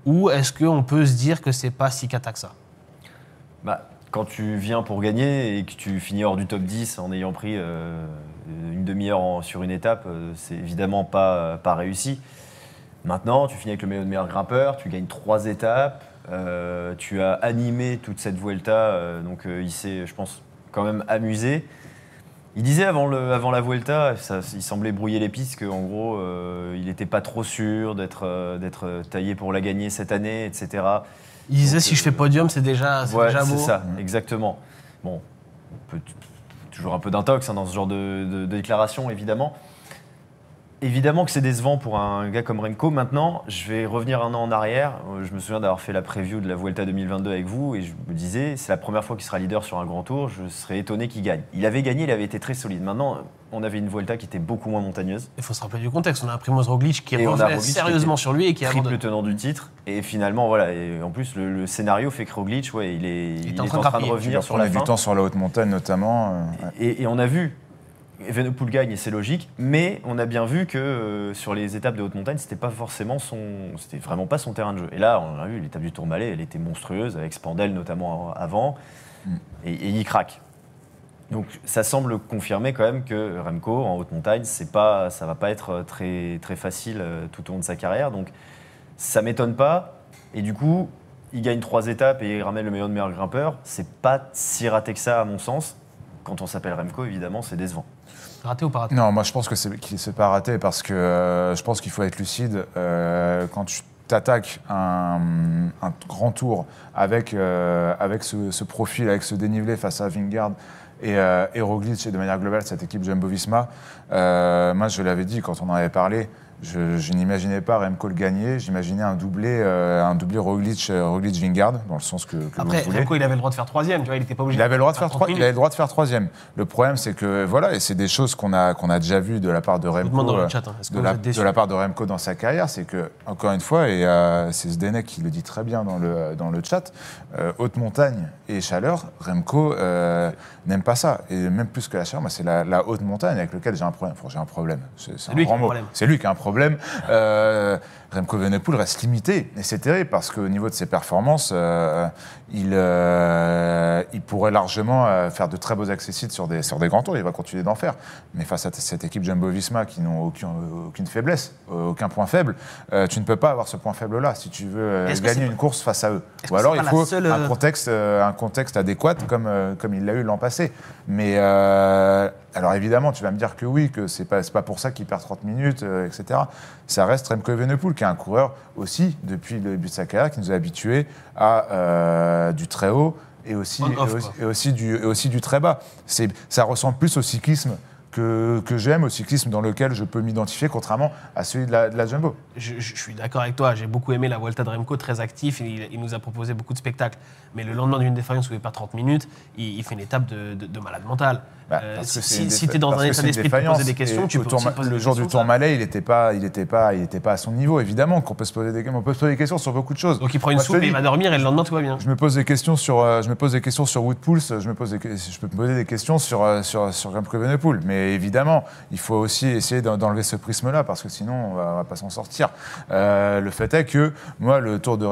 Ou est-ce qu'on peut se dire que c'est pas si cata que ça
bah, Quand tu viens pour gagner et que tu finis hors du top 10 en ayant pris euh, une demi-heure sur une étape, c'est évidemment pas, pas réussi. Maintenant, tu finis avec le meilleur, meilleur grimpeur, tu gagnes trois étapes, euh, tu as animé toute cette Vuelta, euh, donc euh, il s'est, je pense, quand même amusé. Il disait avant, le, avant la Vuelta, il semblait brouiller les pistes, qu'en gros, il n'était pas trop sûr d'être, taillé pour la gagner cette année, etc. Il disait si je fais podium, c'est déjà, c'est ouais, C'est ça, exactement. Bon, toujours un peu d'intox hein, dans ce genre de déclaration, évidemment évidemment que c'est décevant pour un gars comme Renko. Maintenant, je vais revenir un an en arrière. Euh, je me souviens d'avoir fait la preview de la Vuelta 2022 avec vous et je me disais, c'est la première fois qu'il sera leader sur un grand tour. Je serais étonné qu'il gagne. Il avait gagné, il avait été très solide. Maintenant, on avait une Vuelta qui était beaucoup moins montagneuse. Il faut
se rappeler du contexte. On a un Primoz Roglic qui revenait sérieusement sur lui et qui a triple
tenant du titre. Et finalement, voilà. Et en plus, le, scénario fait que Roglic, ouais, il est, en, train de, revenir sur la sur la haute montagne
notamment.
Euh, et, on a vu Evenepoel gagne et c'est logique, mais on a bien vu que euh, sur les étapes de haute montagne, c'était pas forcément son, c'était vraiment pas son terrain de jeu. Et là, on a vu l'étape du Tourmalet, elle était monstrueuse avec Spandel notamment avant, mm. et, il craque. Donc ça semble confirmer quand même que Remco en haute montagne, c'est pas, ça va pas être très très facile euh, tout au long de sa carrière. Donc ça m'étonne pas. Et du coup, il gagne trois étapes et il ramène le meilleur de meilleur grimpeur. C'est pas si raté que ça à mon sens. Quand on s'appelle Remco, évidemment, c'est décevant
raté ou pas raté Non, moi je pense que c'est qu'il s'est pas raté parce que euh, je pense qu'il faut être lucide euh, quand tu t'attaques un, un, grand tour avec, euh, avec ce, profil, avec ce dénivelé face à Vingard et, et Roglic et de manière globale cette équipe Jumbo-Visma. moi je l'avais dit quand on en avait parlé, je, n'imaginais pas Remco le gagner, j'imaginais un doublé, euh, un doublé Roglic, euh, Roglic Vingard, dans le sens que, Après, vous Remco, il
avait le droit de faire troisième, tu vois, il n'était pas obligé. Il avait le droit de faire, trois, il avait le
droit de faire troisième. Le problème, c'est que voilà, et c'est des choses qu'on a qu'on a déjà vu de la part de Remco, euh, hein, de, la, part de Remco dans sa carrière, c'est que encore une fois, et c'est c'est Zdenek qui le dit très bien dans le dans le chat, haute montagne et chaleur, Remco n'aime pas ça, et même plus que la chaleur, c'est la, la, haute montagne avec laquelle j'ai un problème. j'ai un problème. C'est C'est lui qui a un problème problème. Euh, Remco reste limité, et c'est terrible, parce qu'au niveau de ses performances, euh, euh, il, pourrait largement euh, faire de très beaux accessites sur des, sur des grands tours, il va continuer d'en faire. Mais face à cette équipe Jumbo-Visma qui n'ont aucune, aucune faiblesse, aucun point faible, tu ne peux pas avoir ce point faible-là si tu veux gagner une course face à eux. Ou alors il faut un, contexte, un contexte adéquat comme, comme il l'a eu l'an passé. Mais alors évidemment, tu vas me dire que oui, que c'est pas, pas pour ça qu'il perd 30 minutes, etc ça reste Remco Evenepoel, qui est un coureur aussi, depuis le début de sa carrière, qui nous a habitués à euh, du très haut et aussi, aussi, du, et aussi du très bas. Ça ressemble plus au cyclisme que, j'aime, au cyclisme dans lequel je peux m'identifier, contrairement à celui de la, Jumbo.
Je, suis d'accord avec toi, j'ai beaucoup aimé la Vuelta de Remco, très actif, il, nous a proposé beaucoup de spectacles. Mais le lendemain d'une défaillance où il pas 30 minutes, il, fait une étape de,
malade mental bah, euh, si, si tu es dans un état d'esprit de poser des questions, tu peux Le jour du tour malais, il n'était pas, il était pas, il pas à son niveau, évidemment qu'on peut, se poser des, peut se poser des questions sur beaucoup de choses. Donc il prend une soupe et il va dormir et le lendemain tout va bien. Je me pose des questions sur, euh, je me pose des questions sur je me pose des, je peux me poser des questions sur, euh, sur, sur, sur mais mais évidemment, il faut aussi essayer d'enlever ce prisme-là, parce que sinon, on va, va pas s'en sortir. Euh, le fait est que, moi, le tour de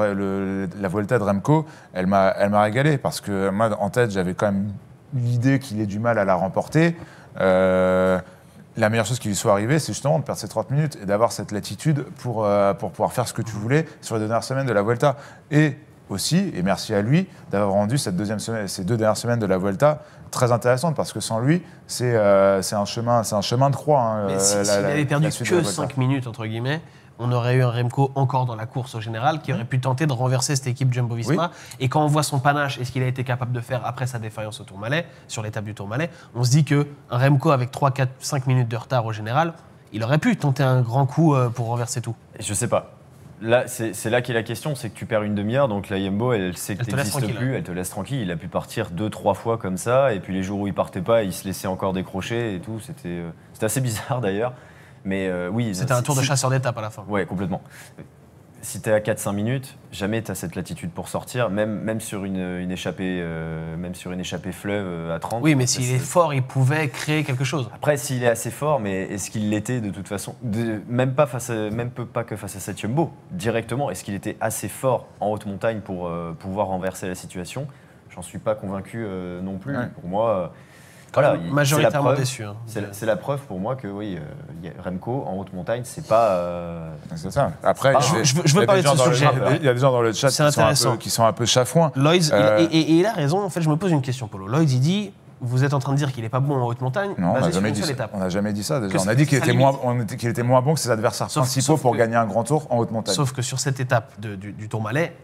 la Vuelta de Remco, elle m'a régalé, parce que moi, en tête, j'avais quand même l'idée qu'il ait du mal à la remporter. Euh, la meilleure chose qui lui soit arrivée, c'est justement de perdre ces 30 minutes et d'avoir cette latitude pour, euh, pour pouvoir faire ce que tu voulais sur les dernières semaines de la Vuelta. Et aussi, et merci à lui d'avoir rendu cette deuxième semaine, ces deux dernières semaines de la Vuelta très intéressantes, parce que sans lui, c'est euh, un, chemin, un chemin de croix. Hein, Mais euh, s'il avait perdu que 5
minutes, entre guillemets, on aurait eu un Remco encore dans la course au général qui aurait pu tenter de renverser cette équipe Jumbo Visma. Et quand on voit son panache et ce qu'il a été capable de faire après sa défaillance au Malais sur l'étape du Tourmalet, on se dit que un Remco avec 3, 4, 5 minutes de retard au général, il aurait pu tenter un grand coup euh, pour renverser tout.
Je sais pas. Là, c'est là qu'est la question, c'est que tu perds une demi-heure, donc la Yembo, elle, sait que plus, elle te laisse tranquille. Il a pu partir deux, trois fois comme ça, et puis les jours où il partait pas, il se laissait encore décrocher et tout. C'était euh, assez *laughs* bizarre d'ailleurs. Mais euh, oui. C'était un tour de chasseur d'étape à la fin. Ouais, complètement si tu es à 4-5 minutes, jamais tu as cette latitude pour sortir, même, même, sur, une, échappée, euh, même sur une échappée fleuve euh, à 30. Oui, mais s'il est... est fort, il pouvait créer quelque chose. Après, s'il est assez fort, mais est-ce qu'il l'était de toute façon Même pas face pas que face à Setiumbo, directement, est-ce qu'il était assez fort en haute montagne pour euh, pouvoir renverser la situation J'en suis pas convaincu non plus. Pour moi voilà, majoritairement déçu. Hein. C'est la, preuve pour moi que oui, euh, Remco en haute montagne, c'est pas. Euh, ah, c'est ça. Après, je, parler de ce Il y a des gens dans le chat
qui
sont, un peu, chafouins. Euh,
et, il a raison. En fait, je me pose une question, Polo. Lloyd, il dit. Vous êtes en train de dire qu'il n'est pas bon en haute montagne Non, on n'a jamais, dit ça.
On a jamais dit ça. On a dit qu'il était, moins, bon que ses adversaires principaux pour gagner un grand tour en haute montagne. Sauf que
sur cette étape
du, du Tour Malais,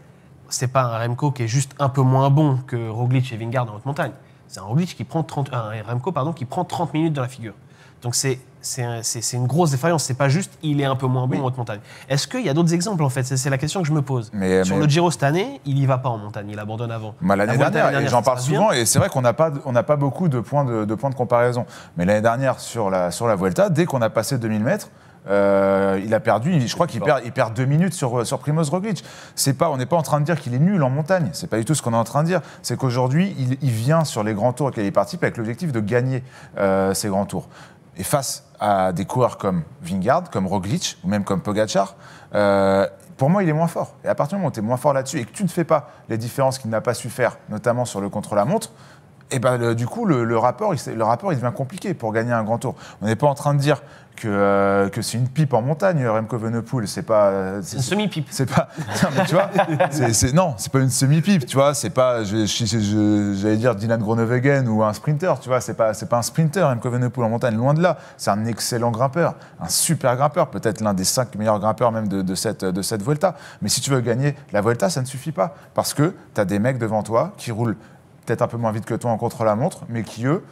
c'est pas un Remco qui est juste un peu moins bon que Roglic et Vingard en haute montagne. C'est un qui prend 30, un Remco pardon, qui prend 30 minutes dans la figure. Donc c'est c'est une grosse défaillance. C'est pas juste il est un peu moins bon en haute montagne. Est-ce qu'il y a d'autres exemples en fait C'est la question que je me pose. Sur le Giro cette année, il y va pas en montagne, il abandonne avant. Bah, l'année dernière, j'en parle souvent, et c'est vrai
qu'on n'a pas on n'a pas beaucoup de points de, de points de comparaison. Mais l'année dernière sur la sur la Vuelta, dès qu'on a passé 2000 mètres euh, il a perdu, je crois qu'il perd, deux minutes euh, sur, Primoz Roglic. C'est pas, on n'est pas en train de dire qu'il est nul en montagne. C'est pas du tout ce qu'on est en train de dire. C'est qu'aujourd'hui, il, vient sur les grands tours auxquels il participe avec l'objectif de gagner euh, ces grands tours. Et face à des coureurs comme Vingard, comme Roglic, ou même comme Pogacar, pour moi, il est moins fort. Et à partir du moment où tu es moins fort là-dessus et que tu ne fais pas les différences qu'il n'a pas su faire, notamment sur le contre-la-montre, et eh ben, du coup, le, rapport, le rapport, il devient compliqué pour gagner un grand tour. On n'est pas en train de dire euh, que, c'est une pipe en montagne, Remco Evenepoel, C'est pas. Euh, c'est une semi-pipe. C'est pas. *laughs* Non, tu c'est, non, c'est pas une semi-pipe, tu vois. C'est pas. j'allais dire Dylan Groenewegen ou un sprinter, tu vois. C'est pas, c'est pas un sprinter, Remco Evenepoel en montagne, loin de là. C'est un excellent grimpeur, un super grimpeur, peut-être l'un des cinq meilleurs grimpeurs même de, cette, de cette Volta. Mais si tu veux gagner la Volta, ça ne suffit pas. Parce que tu as des mecs devant toi qui roulent peut-être un peu moins vite que toi en contre-la-montre, mais qui, eux,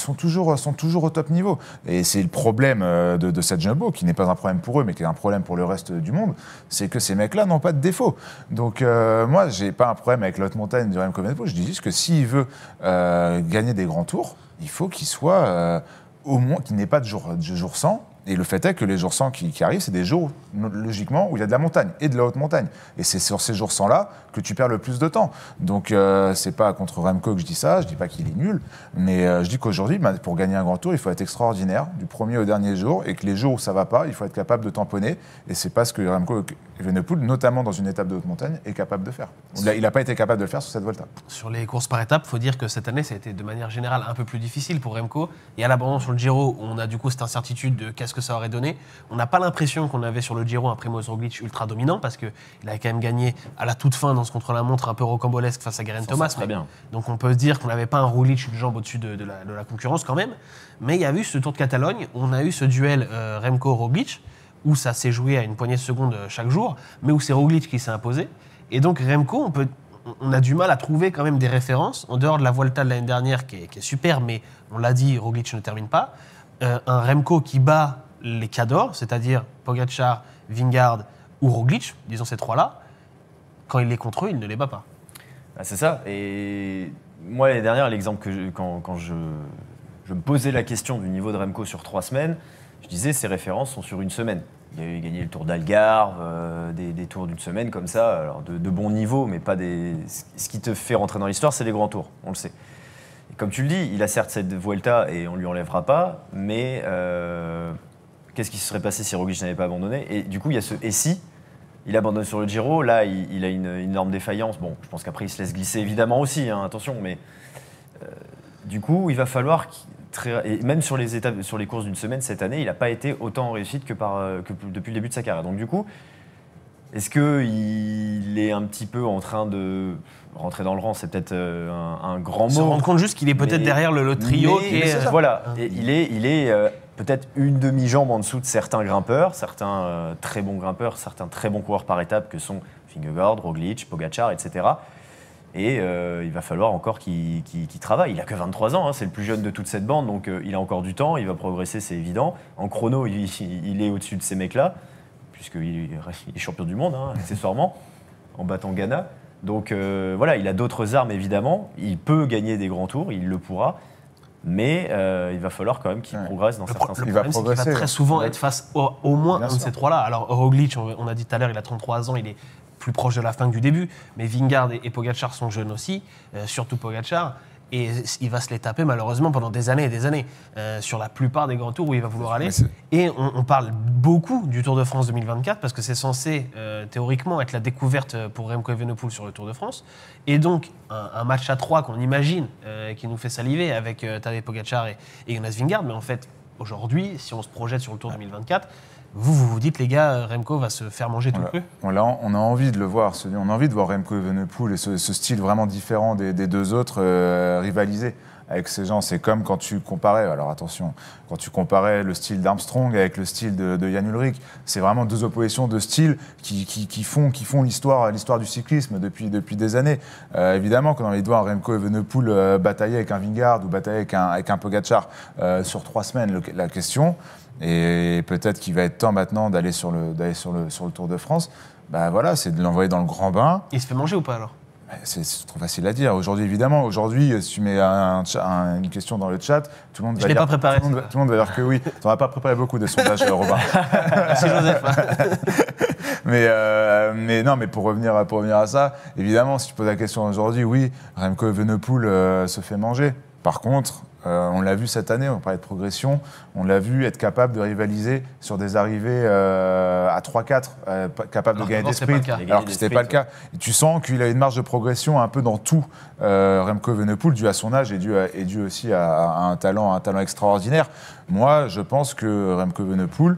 sont toujours, sont toujours au top niveau. Et c'est le problème euh, de, cette Jumbo, qui n'est pas un problème pour eux, mais qui est un problème pour le reste du monde, c'est que ces mecs-là n'ont pas de défaut. Donc euh, moi, moi, n'ai pas un problème avec l'autre Montagne du Rem Je dis juste que s'il veut euh, gagner des grands tours, il faut qu'il soit... au moins, qu'il n'ait pas de jour, de jour 100, et le fait est que les jours sans qui, arrivent, c'est des jours, logiquement, où il y a de la montagne et de la haute montagne. Et c'est sur ces jours sans là que tu perds le plus de temps. Donc, ce euh, c'est pas contre Remco que je dis ça, je dis pas qu'il est nul, mais euh, je dis qu'aujourd'hui, ben, pour gagner un grand tour, il faut être extraordinaire du premier au dernier jour et que les jours où ça va pas, il faut être capable de tamponner. Et c'est pas ce que Remco Evenepoel, notamment dans une étape de haute montagne, est capable de faire. Il n'a pas été capable de le faire sur cette Volta.
Sur les courses par étapes, il faut dire que cette année, ça a été de manière générale un peu plus difficile pour Remco. Et à l'abandon sur le Giro, on a du coup cette incertitude de qu'est-ce que ça aurait donné. On n'a pas l'impression qu'on avait sur le Giro un Primoz Roglic ultra dominant, parce qu'il a quand même gagné à la toute fin dans ce contre-la-montre un peu rocambolesque face à Garen Thomas. bien. Donc on peut se dire qu'on n'avait pas un Roglic une jambe au-dessus de, la concurrence quand même. Mais il y a eu ce Tour de Catalogne, on a eu ce duel euh, Remco-Roglic où ça s'est joué à une poignée de secondes chaque jour, mais où c'est Roglic qui s'est imposé. Et donc Remco, on, a du mal à trouver quand même des références, en dehors de la Volta de l'année dernière qui est, super, mais on l'a dit, Roglic ne termine pas. Euh, un Remco qui bat les cadors, c'est-à-dire Pogacar, Vingard ou Roglic, disons ces trois-là, quand il est contre eux, il ne les bat pas.
Ah, c'est ça. Et moi, l'année dernière, l'exemple que quand, je, je, me posais la question du niveau de Remco sur trois semaines, je disais, ces références sont sur une semaine. Il a eu gagné le tour d'Algarve, euh, des, tours d'une semaine comme ça, alors de, bons niveaux, mais pas des. Ce qui te fait rentrer dans l'histoire, c'est les grands tours, on le sait. comme tu le dis, il a certes cette Vuelta et on lui enlèvera pas, mais euh, qu'est-ce qui se serait passé si Roglic n'avait pas abandonné Et du coup, il y a ce et si il abandonne sur le Giro, là, il, a une, énorme défaillance. Bon, je pense qu'après, il se laisse glisser évidemment aussi, hein, attention, mais euh, du coup, il va falloir et même sur les étapes, sur les courses d'une semaine cette année, il n'a pas été autant en réussite que, euh, depuis le début de sa carrière. Donc du coup, est-ce qu'il est un petit peu en train de rentrer dans le rang C'est peut-être euh, un, grand mot. Se rendre compte juste qu'il est peut-être derrière le, trio. Euh, voilà, il est, il est peut-être une demi-jambe en dessous de certains grimpeurs, certains très bons grimpeurs, certains très bons coureurs par étape que sont Fingegaard, Roglic, Pogacar, etc. Et euh, il va falloir encore qu'il travaille. Il a que 23 ans, hein, c'est le plus jeune de toute cette bande, donc euh, il a encore du temps, il va progresser, c'est évident. En chrono, il, *laughs* est au-dessus de ces mecs-là, puisqu'il est champion du monde, hein, *laughs* accessoirement, en battant Ghana. Donc euh, voilà, il a d'autres armes, évidemment. Il peut gagner des grands tours, il le pourra mais il va falloir quand même qu'il progresse dans certains il, va très souvent être
face au, moins à de ces trois-là. Alors Roglic, on, on a dit tout à l'heure, il a 33 ans, il est plus proche de la fin que du début, mais Vingard et, Pogachar sont jeunes aussi, euh, surtout Pogachar. Et il va se les taper malheureusement pendant des années et des années euh, sur la plupart des grands tours où il va vouloir aller. Et on, parle beaucoup du Tour de France 2024 parce que c'est censé euh, théoriquement être la découverte pour Remco Evenepoel sur le Tour de France. Et donc un, match à trois qu'on imagine qui nous fait saliver avec Tadej Pogacar et, et Jonas Vingard. Mais en fait aujourd'hui, si on se projette sur le Tour 2024, vous, vous vous dites, les gars, euh, Remco va se faire manger tout cru
on, on a, envie de le voir. On a envie de voir Remco Evenepoel et ce, style vraiment différent des, deux autres euh, rivaliser avec ces gens. C'est comme quand tu comparais, alors attention, quand tu comparais le style d'Armstrong avec le style de, de Jan Ulrich, c'est vraiment deux oppositions de styles qui, font, qui font l'histoire, l'histoire du cyclisme depuis, depuis des années. Euh, évidemment, quand on les voir Remco Evenepoel euh, batailler avec un Vingard ou batailler avec un, avec un Pogacar sur trois semaines, la question, et peut-être qu'il va être temps maintenant d'aller sur le, d'aller sur le, sur le Tour de France. Ben voilà, c'est de l'envoyer dans le grand bain. Il se fait manger ou pas alors bah, c'est trop facile à dire. Aujourd'hui, évidemment, aujourd'hui, euh, si tu mets une question dans le chat, tout le monde va dire. que oui. *laughs* Tu n'en pas préparé beaucoup de sondages, euh, Robin. *laughs* C'est Joseph. *laughs* mais, euh, mais non, mais pour revenir, pour revenir à ça, évidemment, si tu poses la question aujourd'hui, oui, Remco Evenepoel se fait manger. Par contre, euh, on l'a vu cette année, on parlait de progression, on l'a vu être capable de rivaliser sur des arrivées euh, à 3-4, euh, capable de gagner des alors que ce n'était pas le cas. tu sens qu'il a une marge de progression un peu dans tout. Remco Venepool, dû à son âge et dû, aussi à, un talent, un talent extraordinaire. Moi, je pense que Remco Venepool,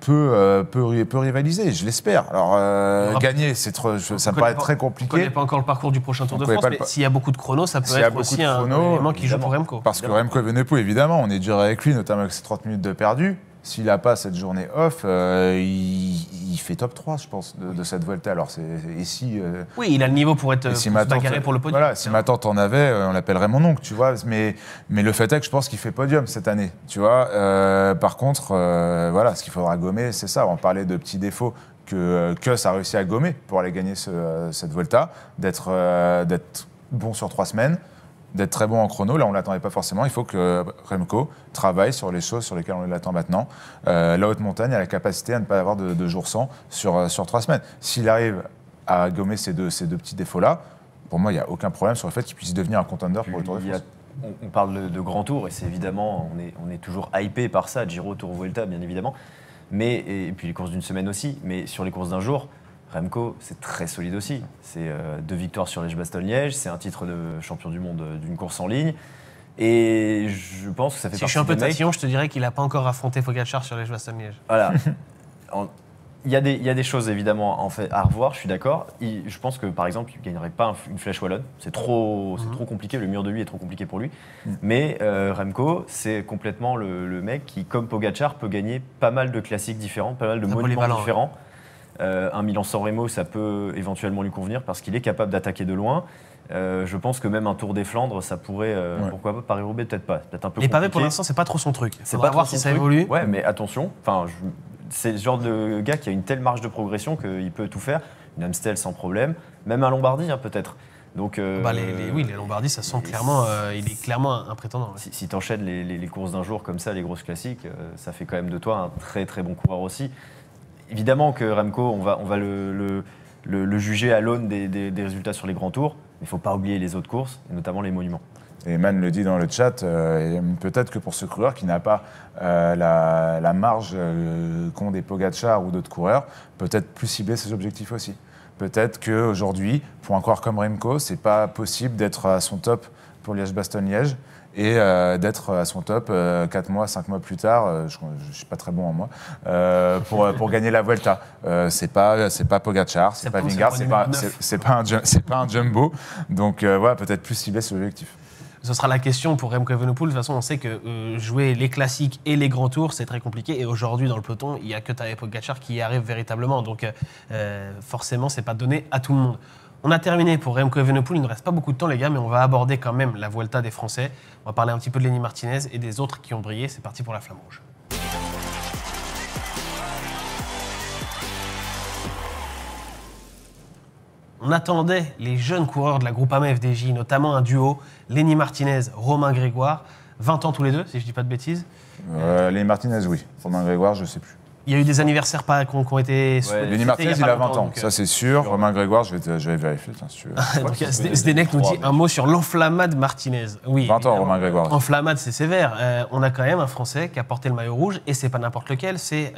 peut, euh, peut, peut, rivaliser, je l'espère. Alors, euh, gagner, c'est ça me paraît très compliqué. On ne connaît pas encore le parcours du prochain Tour de France, mais s'il
y a beaucoup de chronos, ça peut être aussi un élément qui joue pour Remco.
Parce que Remco Evenepoel, évidemment, on est dur avec lui, notamment avec ses 30 minutes de perdu. S'il n'a pas cette journée off, euh, il, fait top 3, je pense, de, cette Volta. Alors, et si, euh, oui, il a le niveau pour être si pour, le podium. si ma en avait, euh, on l'appellerait mon oncle, tu vois. Mais, mais le fait est que je pense qu'il fait podium cette année, tu vois. par contre, voilà, ce qu'il faudra gommer, c'est ça. On parlait de petits défauts que Kuss a réussi à gommer pour aller gagner cette Volta, d'être bon sur trois semaines d'être très bon en chrono. Là, on ne l'attendait pas forcément. Il faut que euh, Remco travaille sur les choses sur lesquelles on l'attend maintenant. Euh, la haute montagne a la capacité à ne pas avoir de, jour jours sans sur, euh, sur trois semaines. S'il arrive à gommer ces deux, ces deux petits défauts-là, pour moi, il n'y a aucun problème sur le fait qu'il puisse devenir un contender pour le Tour de France. on, parle de, grands grand et c'est évidemment, on est, on est toujours hypé par ça, Giro, Tour
Vuelta, bien évidemment. Mais, et puis les courses d'une semaine aussi, mais sur les courses d'un jour, Remco, c'est très solide aussi. C'est euh, deux victoires sur les baston liège c'est un titre de champion du monde euh, d'une course en ligne. Et je pense que ça fait si je suis un peu tatillon,
je te dirais qu'il n'a pas encore affronté Pogacar sur les baston liège
Voilà. *laughs* Il y, a des, il y, a des choses évidemment en fait, à revoir, je suis d'accord. Je pense que par exemple, il ne gagnerait pas une flèche wallonne. C'est mhm. trop, compliqué, le mur de lui est trop compliqué pour lui. Mhm. Mais euh, Remco, c'est complètement le, mec qui, comme Pogachar, peut gagner pas mal de classiques différents, pas mal de monuments différents. Euh, un Milan-San Remo, ça peut éventuellement lui convenir parce qu'il est capable d'attaquer de loin. Euh, je pense que même un Tour des Flandres, ça pourrait, euh, pourquoi pas Paris Roubaix, peut-être pas, peut un peu. Les pour l'instant,
c'est pas trop son truc. C'est pas voir si ça truc. évolue.
Ouais, mais attention. c'est le genre de gars qui a une telle marge de progression qu'il peut tout faire. Une Amstel sans problème, même un Lombardie hein, peut-être. Donc, bah oui, les
Lombardies, ça sent clairement, il est clairement un, prétendant.
Si, si tu enchaînes les, courses d'un jour comme ça, les grosses classiques, ça fait quand même de toi un très très bon coureur aussi évidemment que Remco, on va, le, juger à l'aune des, résultats sur les grands tours, mais il ne faut pas oublier les autres courses, notamment les monuments.
Et Man le dit dans le chat, euh, peut-être que pour ce coureur qui n'a pas euh, la, marge euh, qu'ont des Pogachar ou d'autres coureurs, peut-être plus cibler ses objectifs aussi. Peut-être qu'aujourd'hui, pour un coureur comme Remco, c'est pas possible d'être à son top pour Liège-Bastogne-Liège. liège baston liège et euh, d'être à son top 4 euh, mois, 5 mois plus tard, euh, je ne suis pas très bon en moi, pour, pour *laughs* gagner la Vuelta. c'est pas c'est pas Pogacar, c'est pas Vingard, c'est pas c'est pas, pas un jumbo. Donc voilà, peut-être plus cibler ce objectif.
Ce sera la question pour Remco Evenepoel. De toute façon, on sait que jouer les classiques et les grands tours, c'est très compliqué. Et aujourd'hui, dans le peloton, il n'y a que Tadej Pogacar qui y arrive véritablement. Donc, forcément, c'est pas donné à tout le monde. On a terminé pour Remco Evenepoel. Il ne reste pas beaucoup de temps, les gars, mais on va aborder quand même la Vuelta des Français. On va parler un petit peu de Lenny Martinez et des autres qui ont brillé. C'est parti pour la flamme rouge. On attendait les jeunes coureurs de la groupe AMFDJ, e notamment un duo, Lenny Martinez, Romain Grégoire. 20 ans tous les deux, si je ne dis pas de bêtises.
Euh, Lenny Martinez, oui. Romain Grégoire, je ne sais plus.
Il y a eu des anniversaires pas, qui, ont, été. Ouais, Martinez, il, a 20 ans, euh,
ça c'est sûr. Romain Grégoire, je vais, je vais vérifier. *laughs* Euh, Zdenek nous dit un mot sur l'enflammade Martinez. Oui, 20 ans, Romain Grégoire.
Enflammade, c'est sévère. Euh, on a quand même un Français qui a porté le maillot rouge, et c'est pas n'importe lequel, c'est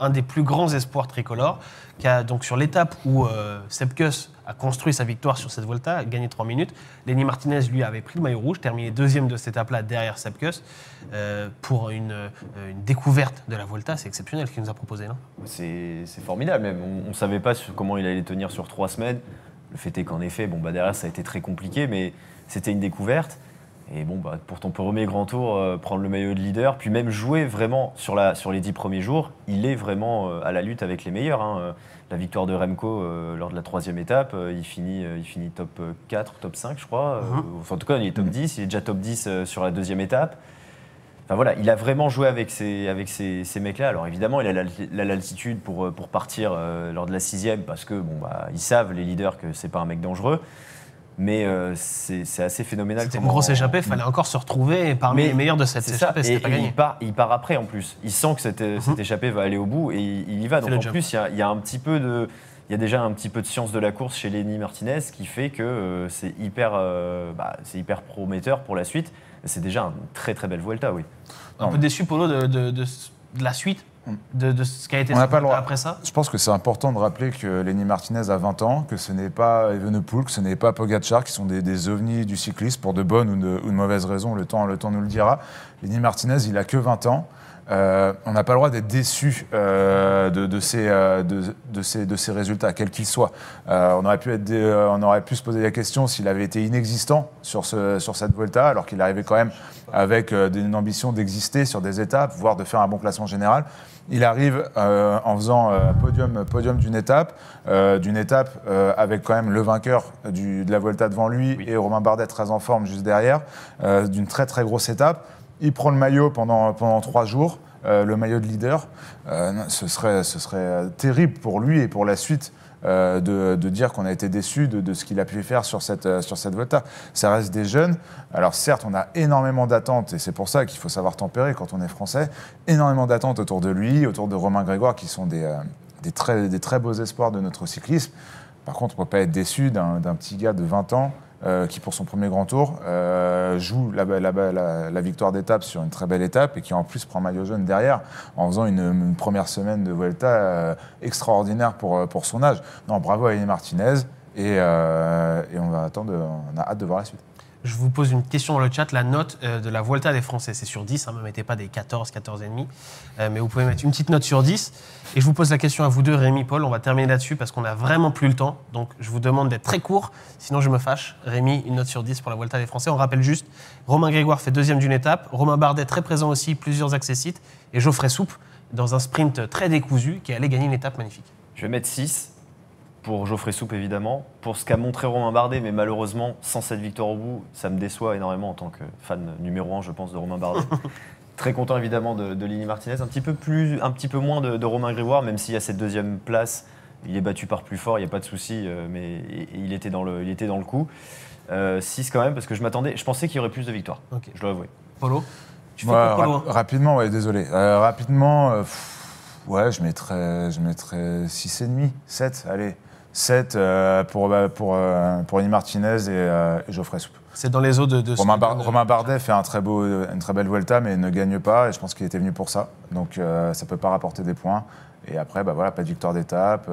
un des plus grands espoirs tricolores, qui a donc sur l'étape où euh, a construit sa victoire sur cette Volta, a gagné 3 minutes. Lenny Martinez, lui, avait pris le maillot rouge, terminé deuxième de cette étape-là derrière Sepkus euh, pour euh, une, découverte de la Volta. C'est exceptionnel ce qu'il nous a proposé, non
C'est formidable. mais On ne savait pas comment il allait tenir sur 3 semaines. Le fait est qu'en effet, bon, bah derrière, ça a été très compliqué, mais c'était une découverte. Et bon, bah, pour ton premier grand tour, euh, prendre le maillot de leader, puis même jouer vraiment sur, la, sur les dix premiers jours, il est vraiment euh, à la lutte avec les meilleurs. Hein. Euh, la victoire de Remco lors de la troisième étape, il, finit, il finit top 4, top 5, je crois. Uh-huh. enfin, en tout cas, il est top 10, mm. il est déjà top 10 sur la deuxième étape. Enfin voilà, il a vraiment joué avec ces, avec ces, ces mecs-là. Alors évidemment, il a l'altitude pour, pour partir lors de la sixième parce que bon, bah, ils savent, les leaders, que c'est pas un mec dangereux. Mais euh, c'est assez phénoménal. C'était une grosse échappée,
il fallait mm. encore se retrouver parmi les meilleurs de cette échappée, Il
part, après en plus. Il sent que cette, mhm. échappée va aller au bout et il, y va. Donc en plus, il y, a, un petit peu de. Il y déjà un petit peu de science de la course chez Lenny Martinez qui fait que euh, c'est hyper, euh, bah, hyper prometteur pour la suite. C'est déjà une très très belle Vuelta, oui. Un peu déçu, Polo, de la suite de, ce qui été après
ça Je pense que c'est important de rappeler que Lenny Martinez a 20 ans, que ce n'est pas Evenepoel, que ce n'est pas Pogacar, qui sont des, ovnis du cyclisme pour de bonnes ou de, ou de mauvaises raisons, le temps, le temps nous le dira. Lenny Martinez, il a que 20 ans. Euh, on n'a pas le droit d'être déçu euh, euh, de, ces, résultats, quels qu'ils soient. on, aurait pu se poser la question s'il avait été inexistant sur, cette volta, alors qu'il arrivait quand même avec une ambition d'exister sur des étapes, voire de faire un bon classement général. Il arrive en faisant podium, d'une étape, d'une étape avec quand même le vainqueur de la volta devant lui et Romain Bardet très en forme juste derrière, d'une très très grosse étape il prend le maillot pendant, pendant trois jours, euh, le maillot de leader. Euh, ce, serait, ce serait euh, terrible pour lui et pour la suite. de, dire qu'on a été déçu de, ce qu'il a pu faire sur cette, sur cette Volta. Ça reste des jeunes. Alors certes, on a énormément d'attentes, et c'est pour ça qu'il faut savoir tempérer quand on est français, énormément d'attentes autour de lui, autour de Romain Grégoire, qui sont des, des, très, des très beaux espoirs de notre cyclisme. Par contre, on ne peut pas être déçu d'un petit gars de 20 ans euh, qui pour son premier grand tour euh, joue la, victoire d'étape sur une très belle étape et qui en plus prend maillot jaune derrière en faisant une, première semaine de Vuelta euh, extraordinaire pour, pour son âge. Non, bravo à Elie Martinez et, et, on va attendre, on a hâte de voir la suite
je vous pose une question dans le chat. La note euh, de la Volta des Français, c'est sur 10. Ne me mettez pas des 14, 14,5. demi. Euh, mais vous pouvez mettre une petite note sur 10. Et je vous pose la question à vous deux, Rémi, Paul. On va terminer là-dessus parce qu'on n'a vraiment plus le temps. Donc je vous demande d'être très court. Sinon, je me fâche. Rémi, une note sur 10 pour la Volta des Français. On rappelle juste Romain Grégoire fait deuxième d'une étape. Romain Bardet, très présent aussi, plusieurs accessites. Et Geoffrey Soupe, dans un sprint très décousu, qui allait gagner une étape magnifique.
Je vais mettre 6 pour Geoffrey Soupe évidemment, pour ce qu'a montré Romain Bardet, mais malheureusement, sans cette victoire au bout, ça me déçoit énormément en tant que fan numéro 1, je pense, de Romain Bardet. *laughs* Très content évidemment de, de Martinez, un petit peu, plus, un petit peu moins de, Romain Grégoire, même s'il y a cette deuxième place, il est battu par plus fort, il n'y a pas de souci, euh, mais il était dans le, il était dans le coup. Euh, 6 quand même, parce que je m'attendais, je pensais qu'il y aurait plus de
victoires, je dois avouer. Polo tu fais Polo hein Rapidement, ouais, désolé. Euh, rapidement, euh, ouais, je mettrais, je mettrais 6,5, 7, allez. 7 euh, pour, bah, pour, euh, pour Annie Martinez euh, et, Geoffrey Soupe.
C'est dans les eaux de. de Romain, Romain,
Bardet fait un très beau, une très belle Vuelta, mais ne gagne pas, et je pense qu'il était venu pour ça. Donc ça ne peut pas rapporter des points. Et après, bah voilà, pas de victoire d'étape,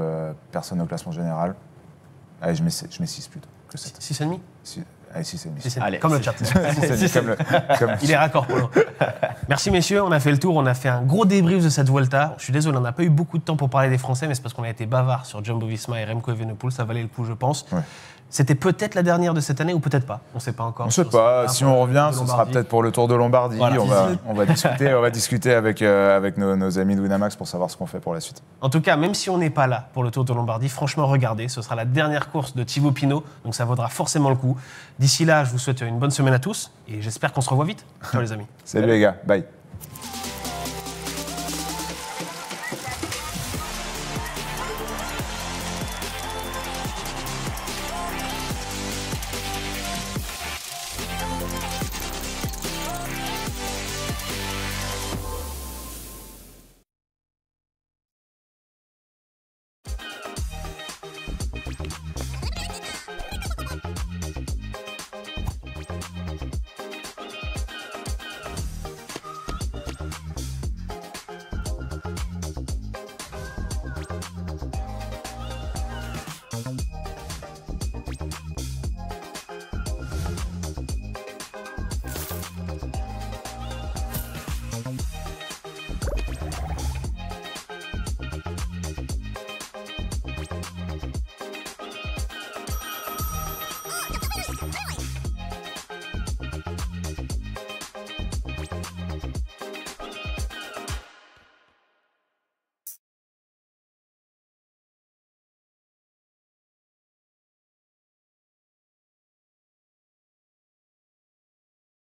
personne au classement général. Allez, je mets, je 6 plutôt que 7. 6,5 Allez, 6,5. Comme le chat. *laughs* Il est
raccord, nous. *laughs* Merci messieurs, on a fait le tour, on a fait un gros débrief de cette volta. Je suis désolé, on n'a pas eu beaucoup de temps pour parler des Français, mais c'est parce qu'on a été bavard sur Jumbo Visma et Remco Evenepoel, ça valait le coup je pense. C'était peut-être la dernière de cette année ou peut-être pas. On ne sait pas encore. On ne sait pas. Si on revient, ce sera peut-être
pour le Tour de Lombardie. On, va, on, va, discuter, on va discuter avec, euh, avec nos, amis de Winamax pour savoir ce qu'on fait pour la suite.
En tout cas, même si on n'est pas là pour le Tour de Lombardie, franchement, regardez, ce sera la dernière course de Thibaut Pinot, donc ça vaudra forcément le coup. D'ici là, je vous souhaite une bonne semaine à tous et j'espère qu'on se revoit vite. les amis.
Salut les gars. Bye.